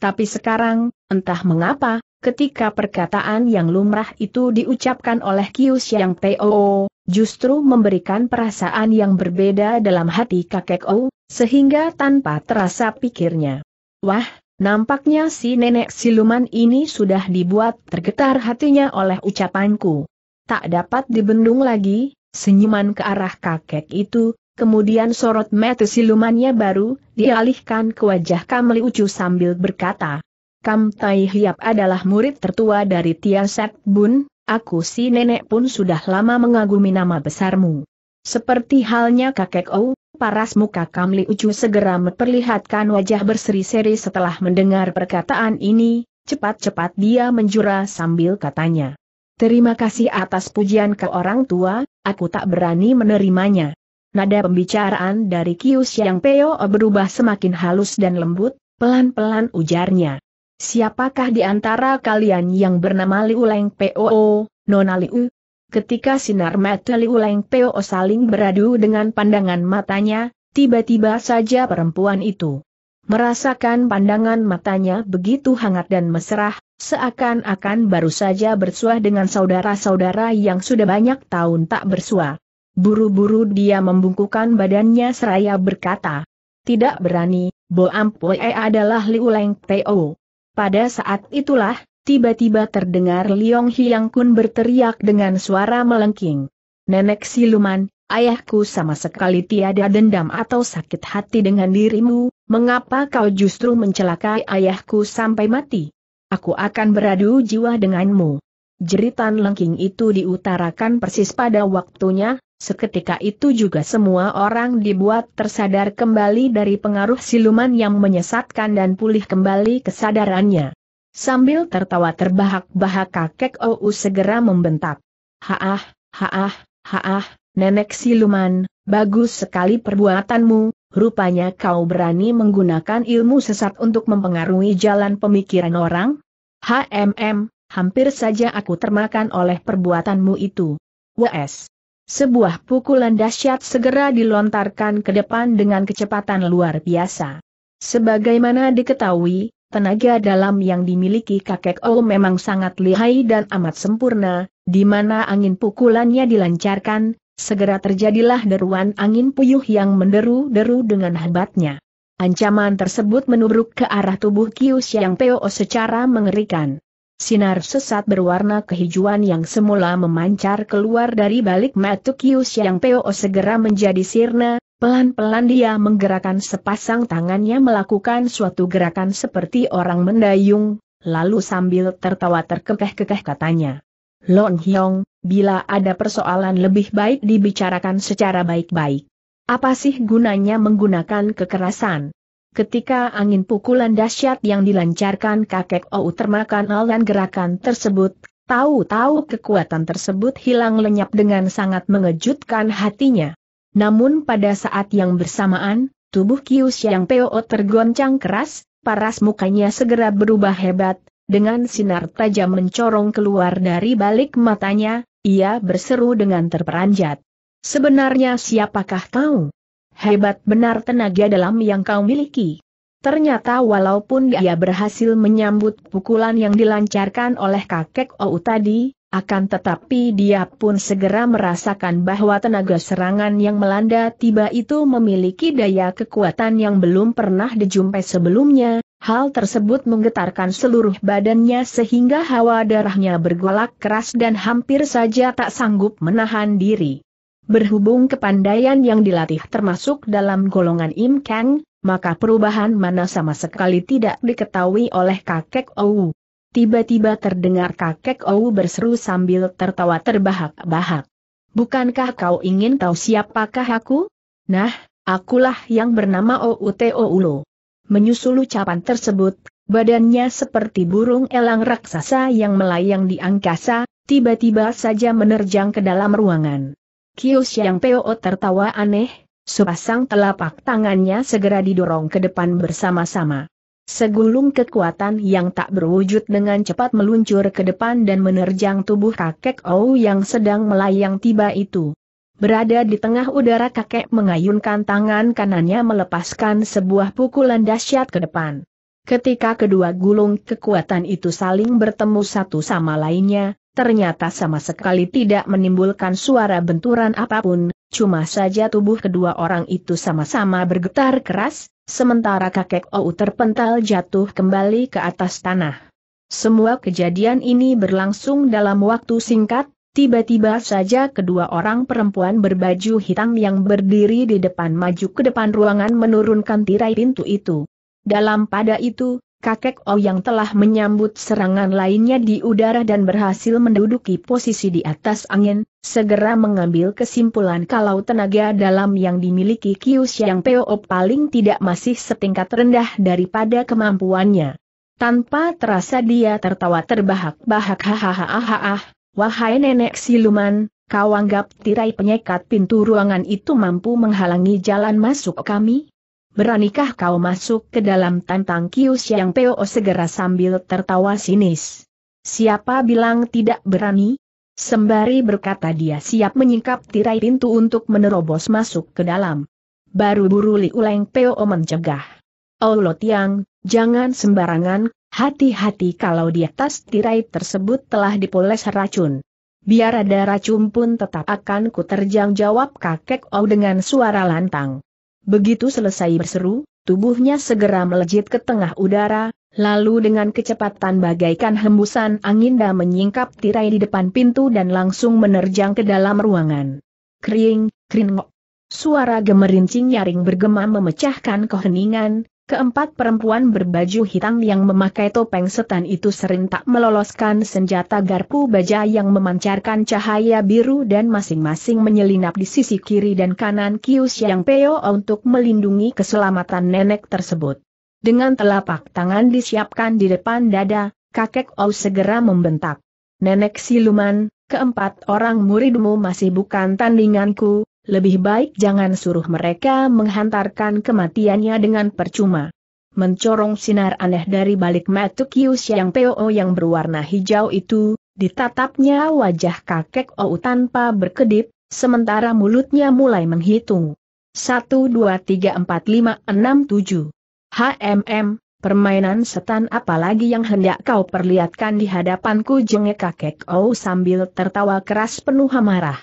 Tapi sekarang, entah mengapa, ketika perkataan yang lumrah itu diucapkan oleh Kius yang Too, justru memberikan perasaan yang berbeda dalam hati kakek O, sehingga tanpa terasa pikirnya. Wah, nampaknya si nenek siluman ini sudah dibuat tergetar hatinya oleh ucapanku. Tak dapat dibendung lagi, Senyuman ke arah kakek itu, kemudian sorot mata silumannya baru, dialihkan ke wajah Kamli Ucu sambil berkata, Kam Tai Hiap adalah murid tertua dari Tia Bun, aku si nenek pun sudah lama mengagumi nama besarmu. Seperti halnya kakek Ou, paras muka Kamli Ucu segera memperlihatkan wajah berseri-seri setelah mendengar perkataan ini, cepat-cepat dia menjura sambil katanya. Terima kasih atas pujian ke orang tua, aku tak berani menerimanya. Nada pembicaraan dari Kius yang Peo berubah semakin halus dan lembut, pelan-pelan ujarnya. Siapakah di antara kalian yang bernama Liu Leng Peo, Nona Liu? Ketika sinar mata Liu Leng Peo saling beradu dengan pandangan matanya, tiba-tiba saja perempuan itu merasakan pandangan matanya begitu hangat dan mesra, Seakan-akan baru saja bersuah dengan saudara-saudara yang sudah banyak tahun tak bersuah. Buru-buru dia membungkukan badannya seraya berkata, Tidak berani, Bo Ampue adalah Liu Leng Teo. Pada saat itulah, tiba-tiba terdengar Liong Hyang Kun berteriak dengan suara melengking. Nenek siluman, ayahku sama sekali tiada dendam atau sakit hati dengan dirimu, mengapa kau justru mencelakai ayahku sampai mati? Aku akan beradu jiwa denganmu. Jeritan lengking itu diutarakan persis pada waktunya, seketika itu juga semua orang dibuat tersadar kembali dari pengaruh siluman yang menyesatkan dan pulih kembali kesadarannya. Sambil tertawa terbahak-bahak kakek Ou segera membentak. Haah, haah, haah, nenek siluman, bagus sekali perbuatanmu, Rupanya kau berani menggunakan ilmu sesat untuk mempengaruhi jalan pemikiran orang? HMM, hampir saja aku termakan oleh perbuatanmu itu. WS. Sebuah pukulan dahsyat segera dilontarkan ke depan dengan kecepatan luar biasa. Sebagaimana diketahui, tenaga dalam yang dimiliki kakek O oh memang sangat lihai dan amat sempurna, di mana angin pukulannya dilancarkan, Segera terjadilah deruan angin puyuh yang menderu-deru dengan hebatnya. Ancaman tersebut menubruk ke arah tubuh Kius yang Peo secara mengerikan. Sinar sesat berwarna kehijauan yang semula memancar keluar dari balik mata Kius yang Peo segera menjadi sirna, pelan-pelan dia menggerakkan sepasang tangannya melakukan suatu gerakan seperti orang mendayung, lalu sambil tertawa terkekeh-kekeh katanya. Lon Hyong, bila ada persoalan lebih baik dibicarakan secara baik-baik. Apa sih gunanya menggunakan kekerasan? Ketika angin pukulan dahsyat yang dilancarkan kakek Ou termakan aliran gerakan tersebut, tahu-tahu kekuatan tersebut hilang lenyap dengan sangat mengejutkan hatinya. Namun pada saat yang bersamaan, tubuh Kius yang PO tergoncang keras, paras mukanya segera berubah hebat, dengan sinar tajam mencorong keluar dari balik matanya, ia berseru dengan terperanjat. Sebenarnya siapakah kau? Hebat benar tenaga dalam yang kau miliki. Ternyata walaupun dia berhasil menyambut pukulan yang dilancarkan oleh kakek Ou tadi, akan tetapi dia pun segera merasakan bahwa tenaga serangan yang melanda tiba itu memiliki daya kekuatan yang belum pernah dijumpai sebelumnya, Hal tersebut menggetarkan seluruh badannya sehingga hawa darahnya bergolak keras dan hampir saja tak sanggup menahan diri. Berhubung kepandaian yang dilatih termasuk dalam golongan Im Kang, maka perubahan mana sama sekali tidak diketahui oleh kakek Ou. Tiba-tiba terdengar kakek Ou berseru sambil tertawa terbahak-bahak. Bukankah kau ingin tahu siapakah aku? Nah, akulah yang bernama Ou Teo Ulo. Menyusul ucapan tersebut, badannya seperti burung elang raksasa yang melayang di angkasa, tiba-tiba saja menerjang ke dalam ruangan. Kius yang Peo tertawa aneh, sepasang telapak tangannya segera didorong ke depan bersama-sama. Segulung kekuatan yang tak berwujud dengan cepat meluncur ke depan dan menerjang tubuh kakek Ou yang sedang melayang tiba itu. Berada di tengah udara kakek mengayunkan tangan kanannya melepaskan sebuah pukulan dahsyat ke depan. Ketika kedua gulung kekuatan itu saling bertemu satu sama lainnya, ternyata sama sekali tidak menimbulkan suara benturan apapun, cuma saja tubuh kedua orang itu sama-sama bergetar keras, sementara kakek Ou terpental jatuh kembali ke atas tanah. Semua kejadian ini berlangsung dalam waktu singkat, Tiba-tiba saja kedua orang perempuan berbaju hitam yang berdiri di depan maju ke depan ruangan menurunkan tirai pintu itu. Dalam pada itu, kakek O yang telah menyambut serangan lainnya di udara dan berhasil menduduki posisi di atas angin, segera mengambil kesimpulan kalau tenaga dalam yang dimiliki Kius yang PO paling tidak masih setingkat rendah daripada kemampuannya. Tanpa terasa dia tertawa terbahak-bahak hahaha Wahai nenek siluman, kau anggap tirai penyekat pintu ruangan itu mampu menghalangi jalan masuk kami? Beranikah kau masuk ke dalam tantang Kius yang PO segera sambil tertawa sinis? Siapa bilang tidak berani? Sembari berkata dia siap menyingkap tirai pintu untuk menerobos masuk ke dalam. Baru buru ulang Uleng PO mencegah. Allah Tiang, Jangan sembarangan, hati-hati kalau di atas tirai tersebut telah dipoles racun. Biar ada racun pun tetap akan kuterjang jawab kakek O dengan suara lantang. Begitu selesai berseru, tubuhnya segera melejit ke tengah udara, lalu dengan kecepatan bagaikan hembusan angin dah menyingkap tirai di depan pintu dan langsung menerjang ke dalam ruangan. Kering, kering, Suara gemerincing nyaring bergema memecahkan keheningan, Keempat perempuan berbaju hitam yang memakai topeng setan itu sering tak meloloskan senjata garpu baja yang memancarkan cahaya biru dan masing-masing menyelinap di sisi kiri dan kanan Kius Yang Peo untuk melindungi keselamatan nenek tersebut. Dengan telapak tangan disiapkan di depan dada, kakek Ou segera membentak. Nenek siluman, keempat orang muridmu masih bukan tandinganku, lebih baik jangan suruh mereka menghantarkan kematiannya dengan percuma. Mencorong sinar aneh dari balik mata Kius yang PO yang berwarna hijau itu, ditatapnya wajah kakek Ou tanpa berkedip, sementara mulutnya mulai menghitung. 1 2 3 4 5 6 7 HMM, permainan setan apalagi yang hendak kau perlihatkan di hadapanku jengek kakek Ou sambil tertawa keras penuh amarah.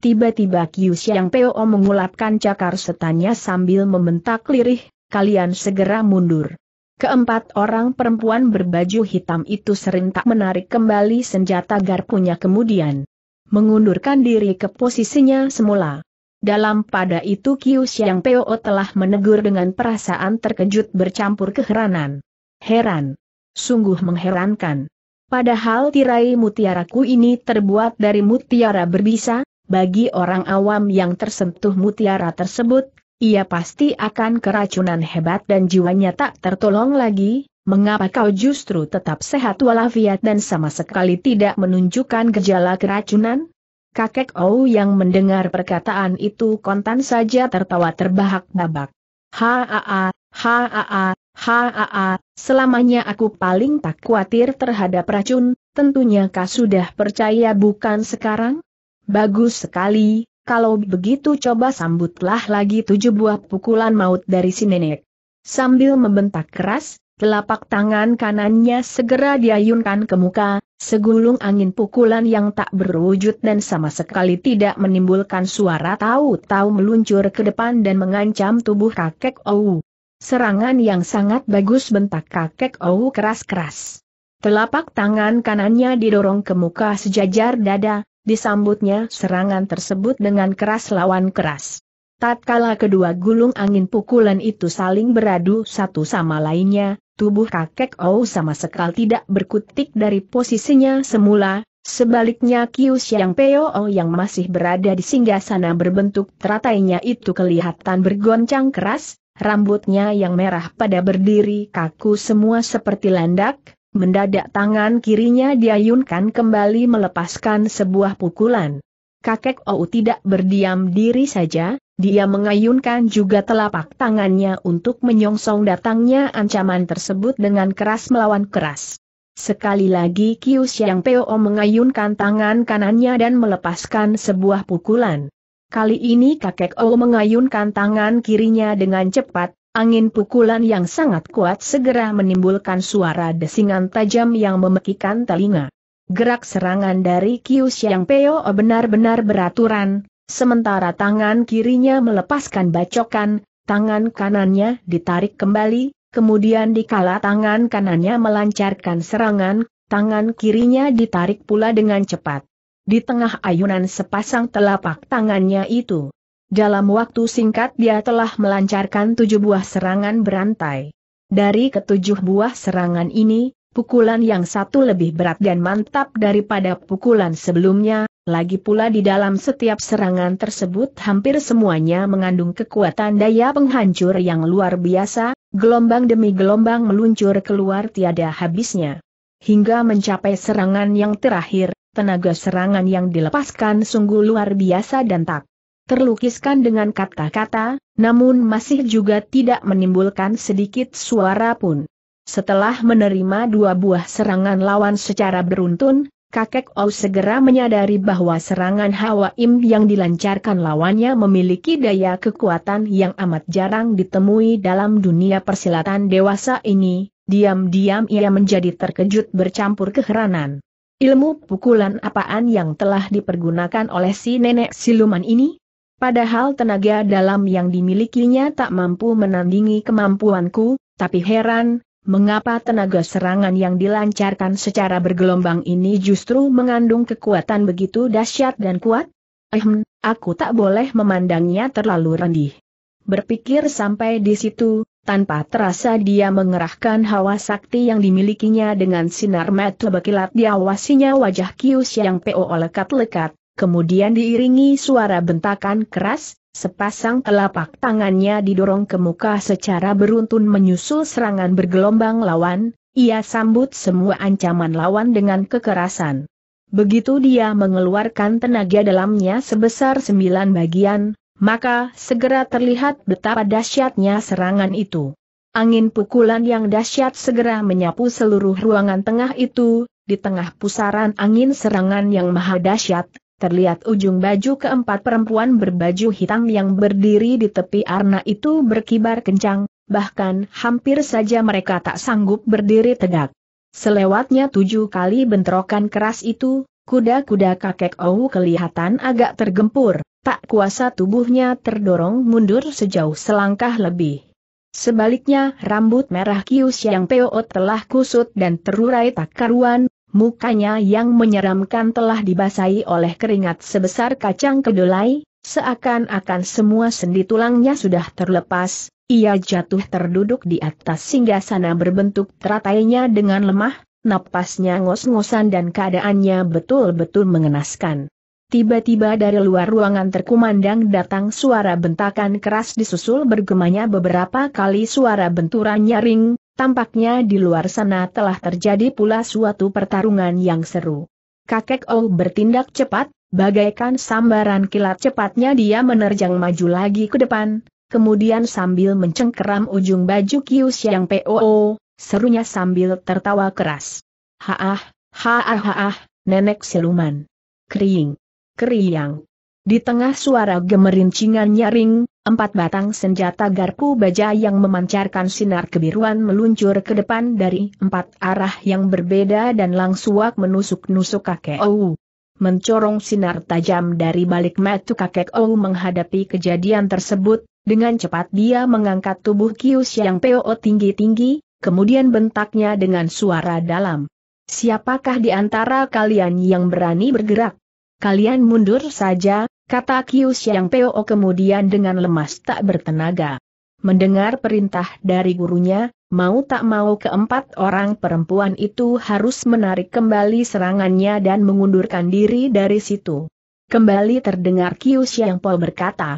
Tiba-tiba Qiu Xiang Peo mengulapkan cakar setannya sambil membentak lirih, kalian segera mundur. Keempat orang perempuan berbaju hitam itu serentak menarik kembali senjata garpunya kemudian mengundurkan diri ke posisinya semula. Dalam pada itu Qiu Xiang Peo telah menegur dengan perasaan terkejut bercampur keheranan. Heran. Sungguh mengherankan. Padahal tirai mutiaraku ini terbuat dari mutiara berbisa, bagi orang awam yang tersentuh mutiara tersebut, ia pasti akan keracunan hebat dan jiwanya tak tertolong lagi, mengapa kau justru tetap sehat walafiat dan sama sekali tidak menunjukkan gejala keracunan? Kakek Ou yang mendengar perkataan itu kontan saja tertawa terbahak bahak Haa, haa, haa, selamanya aku paling tak khawatir terhadap racun, tentunya kau sudah percaya bukan sekarang? Bagus sekali, kalau begitu coba sambutlah lagi tujuh buah pukulan maut dari si nenek. Sambil membentak keras, telapak tangan kanannya segera diayunkan ke muka, segulung angin pukulan yang tak berwujud dan sama sekali tidak menimbulkan suara tahu-tahu meluncur ke depan dan mengancam tubuh kakek Ou. Serangan yang sangat bagus bentak kakek Ou keras-keras. Telapak tangan kanannya didorong ke muka sejajar dada, Disambutnya serangan tersebut dengan keras lawan keras. Tatkala kedua gulung angin pukulan itu saling beradu satu sama lainnya, tubuh kakek Ou sama sekali tidak berkutik dari posisinya semula, sebaliknya Kius yang Peo yang masih berada di singgah sana berbentuk teratainya itu kelihatan bergoncang keras, rambutnya yang merah pada berdiri kaku semua seperti landak, Mendadak tangan kirinya diayunkan kembali melepaskan sebuah pukulan. Kakek Ou tidak berdiam diri saja, dia mengayunkan juga telapak tangannya untuk menyongsong datangnya ancaman tersebut dengan keras melawan keras. Sekali lagi Kius Yang Peo mengayunkan tangan kanannya dan melepaskan sebuah pukulan. Kali ini kakek Ou mengayunkan tangan kirinya dengan cepat, Angin pukulan yang sangat kuat segera menimbulkan suara desingan tajam yang memekikan telinga. Gerak serangan dari Kius Yang Peo benar-benar beraturan, sementara tangan kirinya melepaskan bacokan, tangan kanannya ditarik kembali, kemudian dikala tangan kanannya melancarkan serangan, tangan kirinya ditarik pula dengan cepat. Di tengah ayunan sepasang telapak tangannya itu, dalam waktu singkat dia telah melancarkan tujuh buah serangan berantai. Dari ketujuh buah serangan ini, pukulan yang satu lebih berat dan mantap daripada pukulan sebelumnya, lagi pula di dalam setiap serangan tersebut hampir semuanya mengandung kekuatan daya penghancur yang luar biasa, gelombang demi gelombang meluncur keluar tiada habisnya. Hingga mencapai serangan yang terakhir, tenaga serangan yang dilepaskan sungguh luar biasa dan tak terlukiskan dengan kata-kata, namun masih juga tidak menimbulkan sedikit suara pun. Setelah menerima dua buah serangan lawan secara beruntun, Kakek Ou segera menyadari bahwa serangan Hawa Im yang dilancarkan lawannya memiliki daya kekuatan yang amat jarang ditemui dalam dunia persilatan dewasa ini, diam-diam ia menjadi terkejut bercampur keheranan. Ilmu pukulan apaan yang telah dipergunakan oleh si nenek siluman ini? Padahal tenaga dalam yang dimilikinya tak mampu menandingi kemampuanku, tapi heran, mengapa tenaga serangan yang dilancarkan secara bergelombang ini justru mengandung kekuatan begitu dahsyat dan kuat? Ehm, aku tak boleh memandangnya terlalu rendih. Berpikir sampai di situ, tanpa terasa dia mengerahkan hawa sakti yang dimilikinya dengan sinar mata berkilat diawasinya wajah Kius yang PO lekat-lekat, kemudian diiringi suara bentakan keras, sepasang telapak tangannya didorong ke muka secara beruntun menyusul serangan bergelombang lawan, ia sambut semua ancaman lawan dengan kekerasan. Begitu dia mengeluarkan tenaga dalamnya sebesar sembilan bagian, maka segera terlihat betapa dahsyatnya serangan itu. Angin pukulan yang dahsyat segera menyapu seluruh ruangan tengah itu, di tengah pusaran angin serangan yang maha dahsyat, terlihat ujung baju keempat perempuan berbaju hitam yang berdiri di tepi arna itu berkibar kencang, bahkan hampir saja mereka tak sanggup berdiri tegak. Selewatnya tujuh kali bentrokan keras itu, kuda-kuda kakek ou kelihatan agak tergempur, tak kuasa tubuhnya terdorong mundur sejauh selangkah lebih. Sebaliknya rambut merah Kius yang Peot telah kusut dan terurai tak karuan, Mukanya yang menyeramkan telah dibasahi oleh keringat sebesar kacang kedelai, seakan-akan semua sendi tulangnya sudah terlepas, ia jatuh terduduk di atas singgasana berbentuk teratainya dengan lemah, napasnya ngos-ngosan dan keadaannya betul-betul mengenaskan. Tiba-tiba dari luar ruangan terkumandang datang suara bentakan keras disusul bergemanya beberapa kali suara benturan nyaring, Tampaknya di luar sana telah terjadi pula suatu pertarungan yang seru. Kakek Ou oh bertindak cepat, bagaikan sambaran kilat cepatnya dia menerjang maju lagi ke depan, kemudian sambil mencengkeram ujung baju Kius yang POO, serunya sambil tertawa keras. Haah, haah haah, nenek siluman. Kering. kriang. Di tengah suara gemerincingan nyaring, empat batang senjata garpu baja yang memancarkan sinar kebiruan meluncur ke depan dari empat arah yang berbeda dan langsuak menusuk-nusuk kakek Ou. Mencorong sinar tajam dari balik mata kakek Ou menghadapi kejadian tersebut, dengan cepat dia mengangkat tubuh Kius yang PO tinggi-tinggi, kemudian bentaknya dengan suara dalam. Siapakah di antara kalian yang berani bergerak? kalian mundur saja, kata Kius Yang Peo kemudian dengan lemas tak bertenaga. Mendengar perintah dari gurunya, mau tak mau keempat orang perempuan itu harus menarik kembali serangannya dan mengundurkan diri dari situ. Kembali terdengar Kius Yang Peo berkata,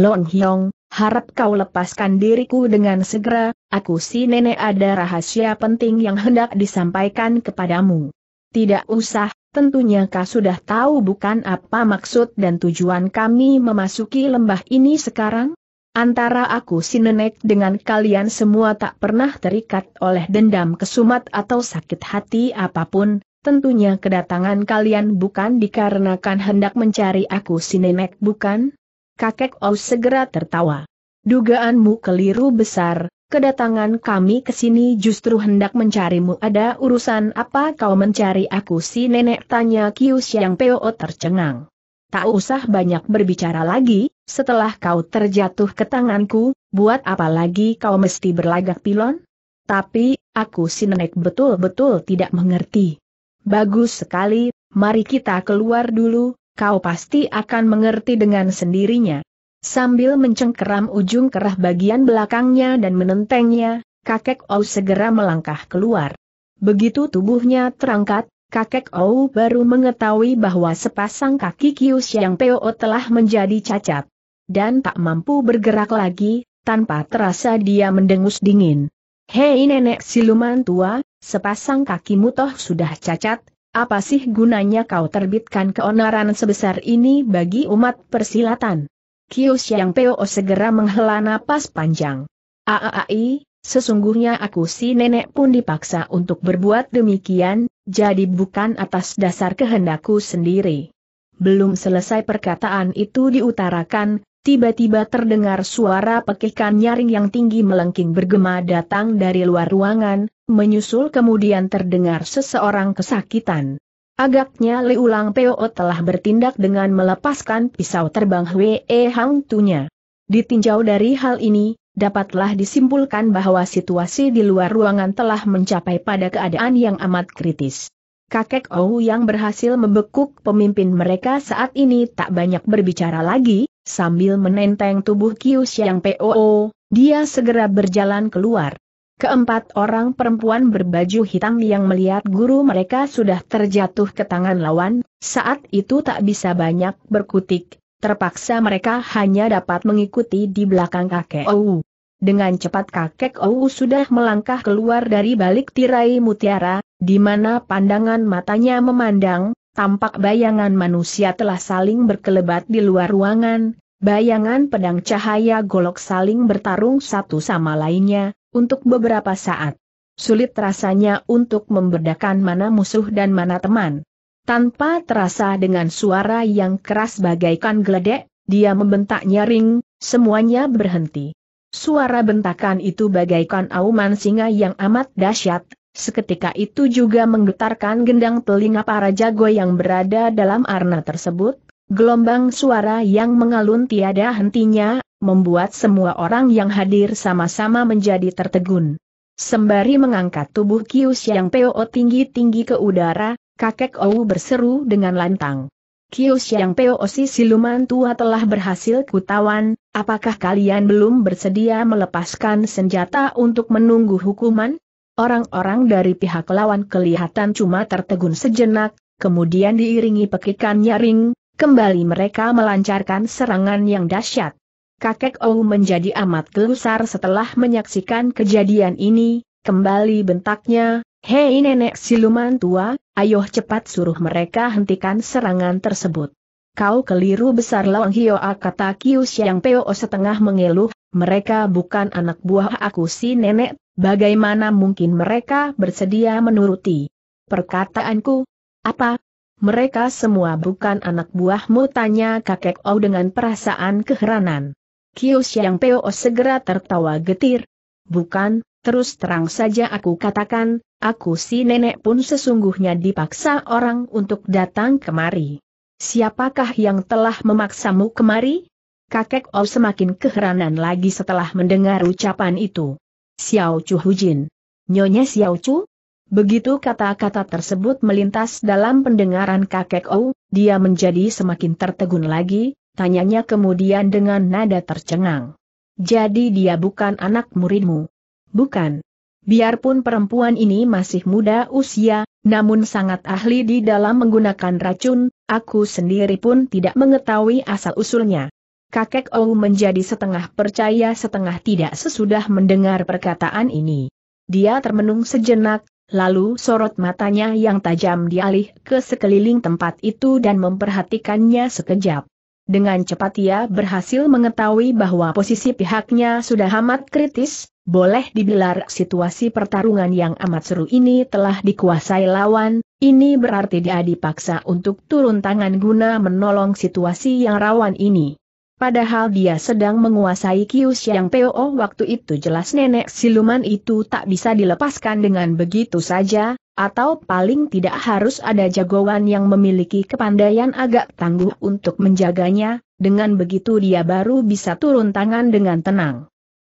Long Hyong, harap kau lepaskan diriku dengan segera, aku si nenek ada rahasia penting yang hendak disampaikan kepadamu. Tidak usah, Tentunya kau sudah tahu bukan apa maksud dan tujuan kami memasuki lembah ini sekarang? Antara aku si nenek dengan kalian semua tak pernah terikat oleh dendam kesumat atau sakit hati apapun, tentunya kedatangan kalian bukan dikarenakan hendak mencari aku si nenek bukan? Kakek Aus segera tertawa. Dugaanmu keliru besar, kedatangan kami ke sini justru hendak mencarimu. Ada urusan apa kau mencari aku si nenek tanya Kius yang Peo tercengang. Tak usah banyak berbicara lagi, setelah kau terjatuh ke tanganku, buat apa lagi kau mesti berlagak pilon? Tapi, aku si nenek betul-betul tidak mengerti. Bagus sekali, mari kita keluar dulu, kau pasti akan mengerti dengan sendirinya. Sambil mencengkeram ujung kerah bagian belakangnya dan menentengnya, kakek Ou segera melangkah keluar. Begitu tubuhnya terangkat, kakek Ou baru mengetahui bahwa sepasang kaki Kius yang Peo telah menjadi cacat. Dan tak mampu bergerak lagi, tanpa terasa dia mendengus dingin. Hei nenek siluman tua, sepasang kakimu toh sudah cacat, apa sih gunanya kau terbitkan keonaran sebesar ini bagi umat persilatan? Kiu yang Peo segera menghela napas panjang. Aai, sesungguhnya aku si nenek pun dipaksa untuk berbuat demikian, jadi bukan atas dasar kehendakku sendiri. Belum selesai perkataan itu diutarakan, tiba-tiba terdengar suara pekikan nyaring yang tinggi melengking bergema datang dari luar ruangan, menyusul kemudian terdengar seseorang kesakitan. Agaknya Liu Ulang Peo telah bertindak dengan melepaskan pisau terbang Hwee Hang Tunya. Ditinjau dari hal ini, dapatlah disimpulkan bahwa situasi di luar ruangan telah mencapai pada keadaan yang amat kritis. Kakek Ou yang berhasil membekuk pemimpin mereka saat ini tak banyak berbicara lagi, sambil menenteng tubuh Kius yang POO, dia segera berjalan keluar. Keempat orang perempuan berbaju hitam yang melihat guru mereka sudah terjatuh ke tangan lawan, saat itu tak bisa banyak berkutik, terpaksa mereka hanya dapat mengikuti di belakang kakek Ou. Dengan cepat kakek Ou sudah melangkah keluar dari balik tirai mutiara, di mana pandangan matanya memandang, tampak bayangan manusia telah saling berkelebat di luar ruangan, bayangan pedang cahaya golok saling bertarung satu sama lainnya, untuk beberapa saat. Sulit rasanya untuk membedakan mana musuh dan mana teman. Tanpa terasa dengan suara yang keras bagaikan geledek, dia membentak nyaring, semuanya berhenti. Suara bentakan itu bagaikan auman singa yang amat dahsyat, seketika itu juga menggetarkan gendang telinga para jago yang berada dalam arna tersebut, Gelombang suara yang mengalun tiada hentinya, membuat semua orang yang hadir sama-sama menjadi tertegun. Sembari mengangkat tubuh Kius yang Peo tinggi-tinggi ke udara, kakek Ou berseru dengan lantang. Kius yang Peo si siluman tua telah berhasil kutawan, apakah kalian belum bersedia melepaskan senjata untuk menunggu hukuman? Orang-orang dari pihak lawan kelihatan cuma tertegun sejenak, kemudian diiringi pekikan nyaring, kembali mereka melancarkan serangan yang dahsyat kakek Ou menjadi amat gelusar setelah menyaksikan kejadian ini, kembali bentaknya, Hei nenek siluman tua, ayo cepat suruh mereka hentikan serangan tersebut. Kau keliru besar Long Hioa kata Kius yang Peo setengah mengeluh, mereka bukan anak buah aku si nenek, bagaimana mungkin mereka bersedia menuruti perkataanku? Apa? Mereka semua bukan anak buahmu tanya kakek Ou dengan perasaan keheranan. Kiu Yang Peo segera tertawa getir. Bukan, terus terang saja aku katakan, aku si nenek pun sesungguhnya dipaksa orang untuk datang kemari. Siapakah yang telah memaksamu kemari? Kakek O semakin keheranan lagi setelah mendengar ucapan itu. Xiao Chu Hujin. Nyonya Xiao Chu? Begitu kata-kata tersebut melintas dalam pendengaran kakek O, dia menjadi semakin tertegun lagi, Tanyanya kemudian dengan nada tercengang. Jadi dia bukan anak muridmu? Bukan. Biarpun perempuan ini masih muda usia, namun sangat ahli di dalam menggunakan racun, aku sendiri pun tidak mengetahui asal-usulnya. Kakek Ou menjadi setengah percaya setengah tidak sesudah mendengar perkataan ini. Dia termenung sejenak, Lalu sorot matanya yang tajam dialih ke sekeliling tempat itu dan memperhatikannya sekejap. Dengan cepat ia berhasil mengetahui bahwa posisi pihaknya sudah amat kritis, boleh dibilar situasi pertarungan yang amat seru ini telah dikuasai lawan, ini berarti dia dipaksa untuk turun tangan guna menolong situasi yang rawan ini. Padahal dia sedang menguasai Kius yang PO waktu itu jelas nenek siluman itu tak bisa dilepaskan dengan begitu saja, atau paling tidak harus ada jagoan yang memiliki kepandaian agak tangguh untuk menjaganya, dengan begitu dia baru bisa turun tangan dengan tenang.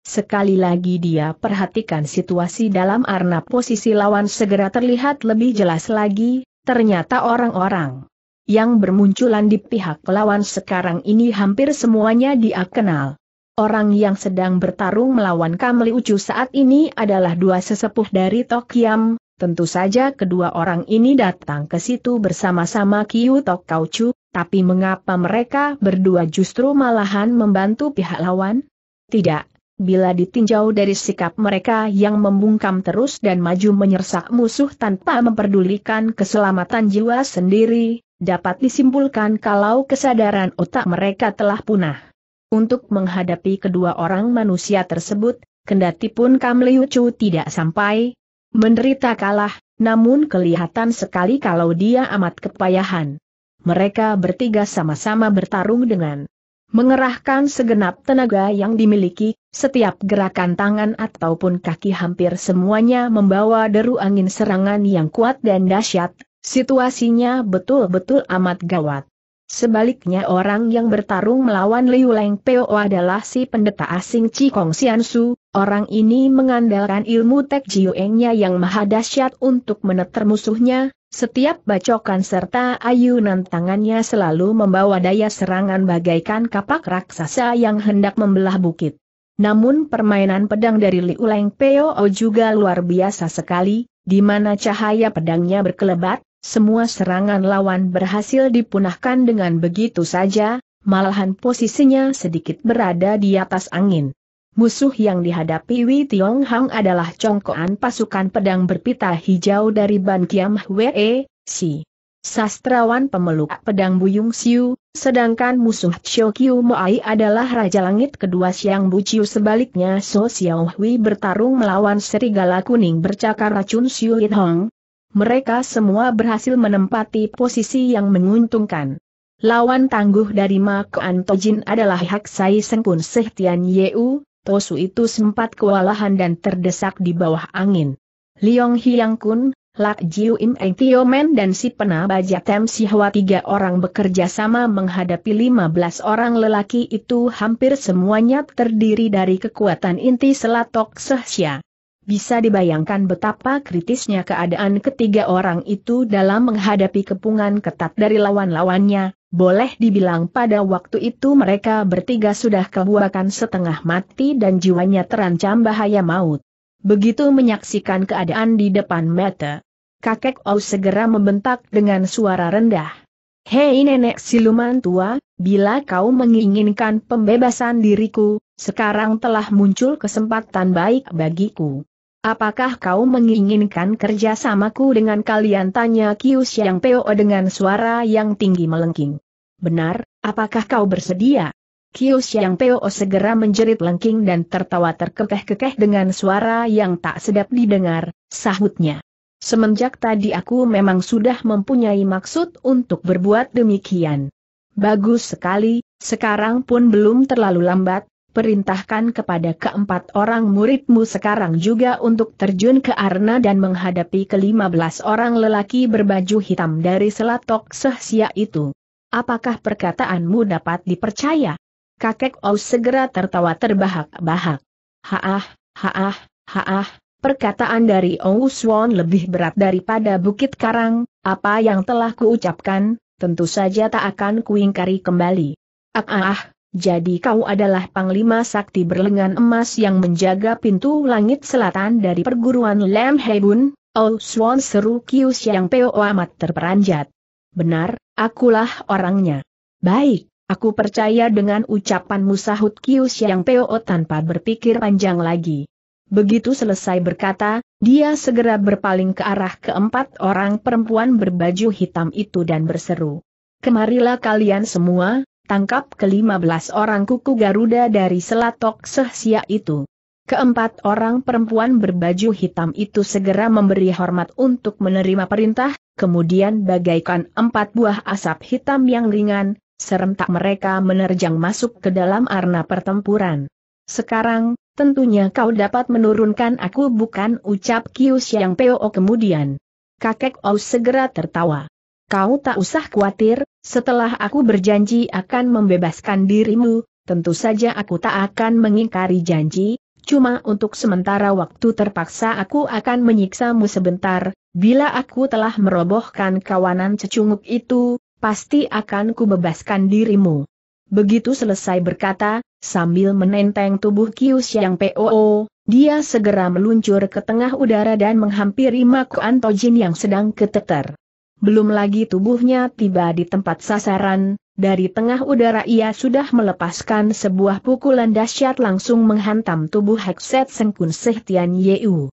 Sekali lagi dia perhatikan situasi dalam arna posisi lawan segera terlihat lebih jelas lagi, ternyata orang-orang yang bermunculan di pihak lawan sekarang ini hampir semuanya dia kenal. Orang yang sedang bertarung melawan Kamli Ucu saat ini adalah dua sesepuh dari Tokiam, Tentu saja kedua orang ini datang ke situ bersama-sama Kiu Tok Kau Chu, tapi mengapa mereka berdua justru malahan membantu pihak lawan? Tidak, bila ditinjau dari sikap mereka yang membungkam terus dan maju menyersak musuh tanpa memperdulikan keselamatan jiwa sendiri, dapat disimpulkan kalau kesadaran otak mereka telah punah. Untuk menghadapi kedua orang manusia tersebut, kendati pun Kam Liu tidak sampai, Menderita kalah, namun kelihatan sekali kalau dia amat kepayahan. Mereka bertiga sama-sama bertarung dengan mengerahkan segenap tenaga yang dimiliki, setiap gerakan tangan ataupun kaki hampir semuanya membawa deru angin serangan yang kuat dan dahsyat, situasinya betul-betul amat gawat. Sebaliknya orang yang bertarung melawan Liu Leng Peo adalah si pendeta asing Chi Kong Sian orang ini mengandalkan ilmu Tek Jiuengnya yang maha dahsyat untuk meneter musuhnya, setiap bacokan serta ayunan tangannya selalu membawa daya serangan bagaikan kapak raksasa yang hendak membelah bukit. Namun permainan pedang dari Liu Leng Peo juga luar biasa sekali, di mana cahaya pedangnya berkelebat, semua serangan lawan berhasil dipunahkan dengan begitu saja, malahan posisinya sedikit berada di atas angin. Musuh yang dihadapi Wei Tiong Hang adalah congkoan pasukan pedang berpita hijau dari Ban Kiam Hwee, si sastrawan pemeluk pedang Buyung Siu, sedangkan musuh Xiao Kiu Moai adalah Raja Langit kedua Siang Bu Chiu sebaliknya So Xiao Hui bertarung melawan Serigala Kuning bercakar racun Siu It Hong, mereka semua berhasil menempati posisi yang menguntungkan. Lawan tangguh dari Mako Antojin adalah Hak Sai Sengpun Sehtian Yeu, Tosu itu sempat kewalahan dan terdesak di bawah angin. Liong Hyang Kun, Lak Jiu Im Eng Tio Men dan si penabaja Tem Sihwa tiga orang bekerja sama menghadapi lima belas orang lelaki itu hampir semuanya terdiri dari kekuatan inti selatok Sehsia. Bisa dibayangkan betapa kritisnya keadaan ketiga orang itu dalam menghadapi kepungan ketat dari lawan-lawannya, boleh dibilang pada waktu itu mereka bertiga sudah kebuakan setengah mati dan jiwanya terancam bahaya maut. Begitu menyaksikan keadaan di depan mata, kakek Ou segera membentak dengan suara rendah. Hei nenek siluman tua, bila kau menginginkan pembebasan diriku, sekarang telah muncul kesempatan baik bagiku. Apakah kau menginginkan kerjasamaku dengan kalian? Tanya Kius yang PO dengan suara yang tinggi melengking. Benar, apakah kau bersedia? Kius yang PO segera menjerit lengking dan tertawa terkekeh-kekeh dengan suara yang tak sedap didengar, sahutnya. Semenjak tadi aku memang sudah mempunyai maksud untuk berbuat demikian. Bagus sekali, sekarang pun belum terlalu lambat, perintahkan kepada keempat orang muridmu sekarang juga untuk terjun ke arena dan menghadapi kelima belas orang lelaki berbaju hitam dari selatok sehsia itu. Apakah perkataanmu dapat dipercaya? Kakek Ous segera tertawa terbahak-bahak. Haah, haah, haah, perkataan dari Ouswon Won lebih berat daripada Bukit Karang, apa yang telah kuucapkan, tentu saja tak akan kuingkari kembali. Ah ah, ah jadi kau adalah Panglima Sakti berlengan emas yang menjaga pintu langit selatan dari perguruan Lam Hebun, Oh Swan seru Kius yang Peo amat terperanjat. Benar, akulah orangnya. Baik, aku percaya dengan ucapan musahut Kius yang Peo tanpa berpikir panjang lagi. Begitu selesai berkata, dia segera berpaling ke arah keempat orang perempuan berbaju hitam itu dan berseru. Kemarilah kalian semua, Tangkap kelima belas orang kuku Garuda dari Selatok Sehsia itu. Keempat orang perempuan berbaju hitam itu segera memberi hormat untuk menerima perintah, kemudian bagaikan empat buah asap hitam yang ringan, serentak mereka menerjang masuk ke dalam arena pertempuran. Sekarang, tentunya kau dapat menurunkan aku bukan ucap Kius yang Peo kemudian. Kakek Aus segera tertawa. Kau tak usah khawatir, setelah aku berjanji akan membebaskan dirimu, tentu saja aku tak akan mengingkari janji, cuma untuk sementara waktu terpaksa aku akan menyiksamu sebentar, bila aku telah merobohkan kawanan cecunguk itu, pasti akan kubebaskan dirimu. Begitu selesai berkata, sambil menenteng tubuh Kius yang POO, dia segera meluncur ke tengah udara dan menghampiri Mako Antojin yang sedang keteter belum lagi tubuhnya tiba di tempat sasaran, dari tengah udara ia sudah melepaskan sebuah pukulan dahsyat langsung menghantam tubuh Hekset Sengkun Sehtian Yeu.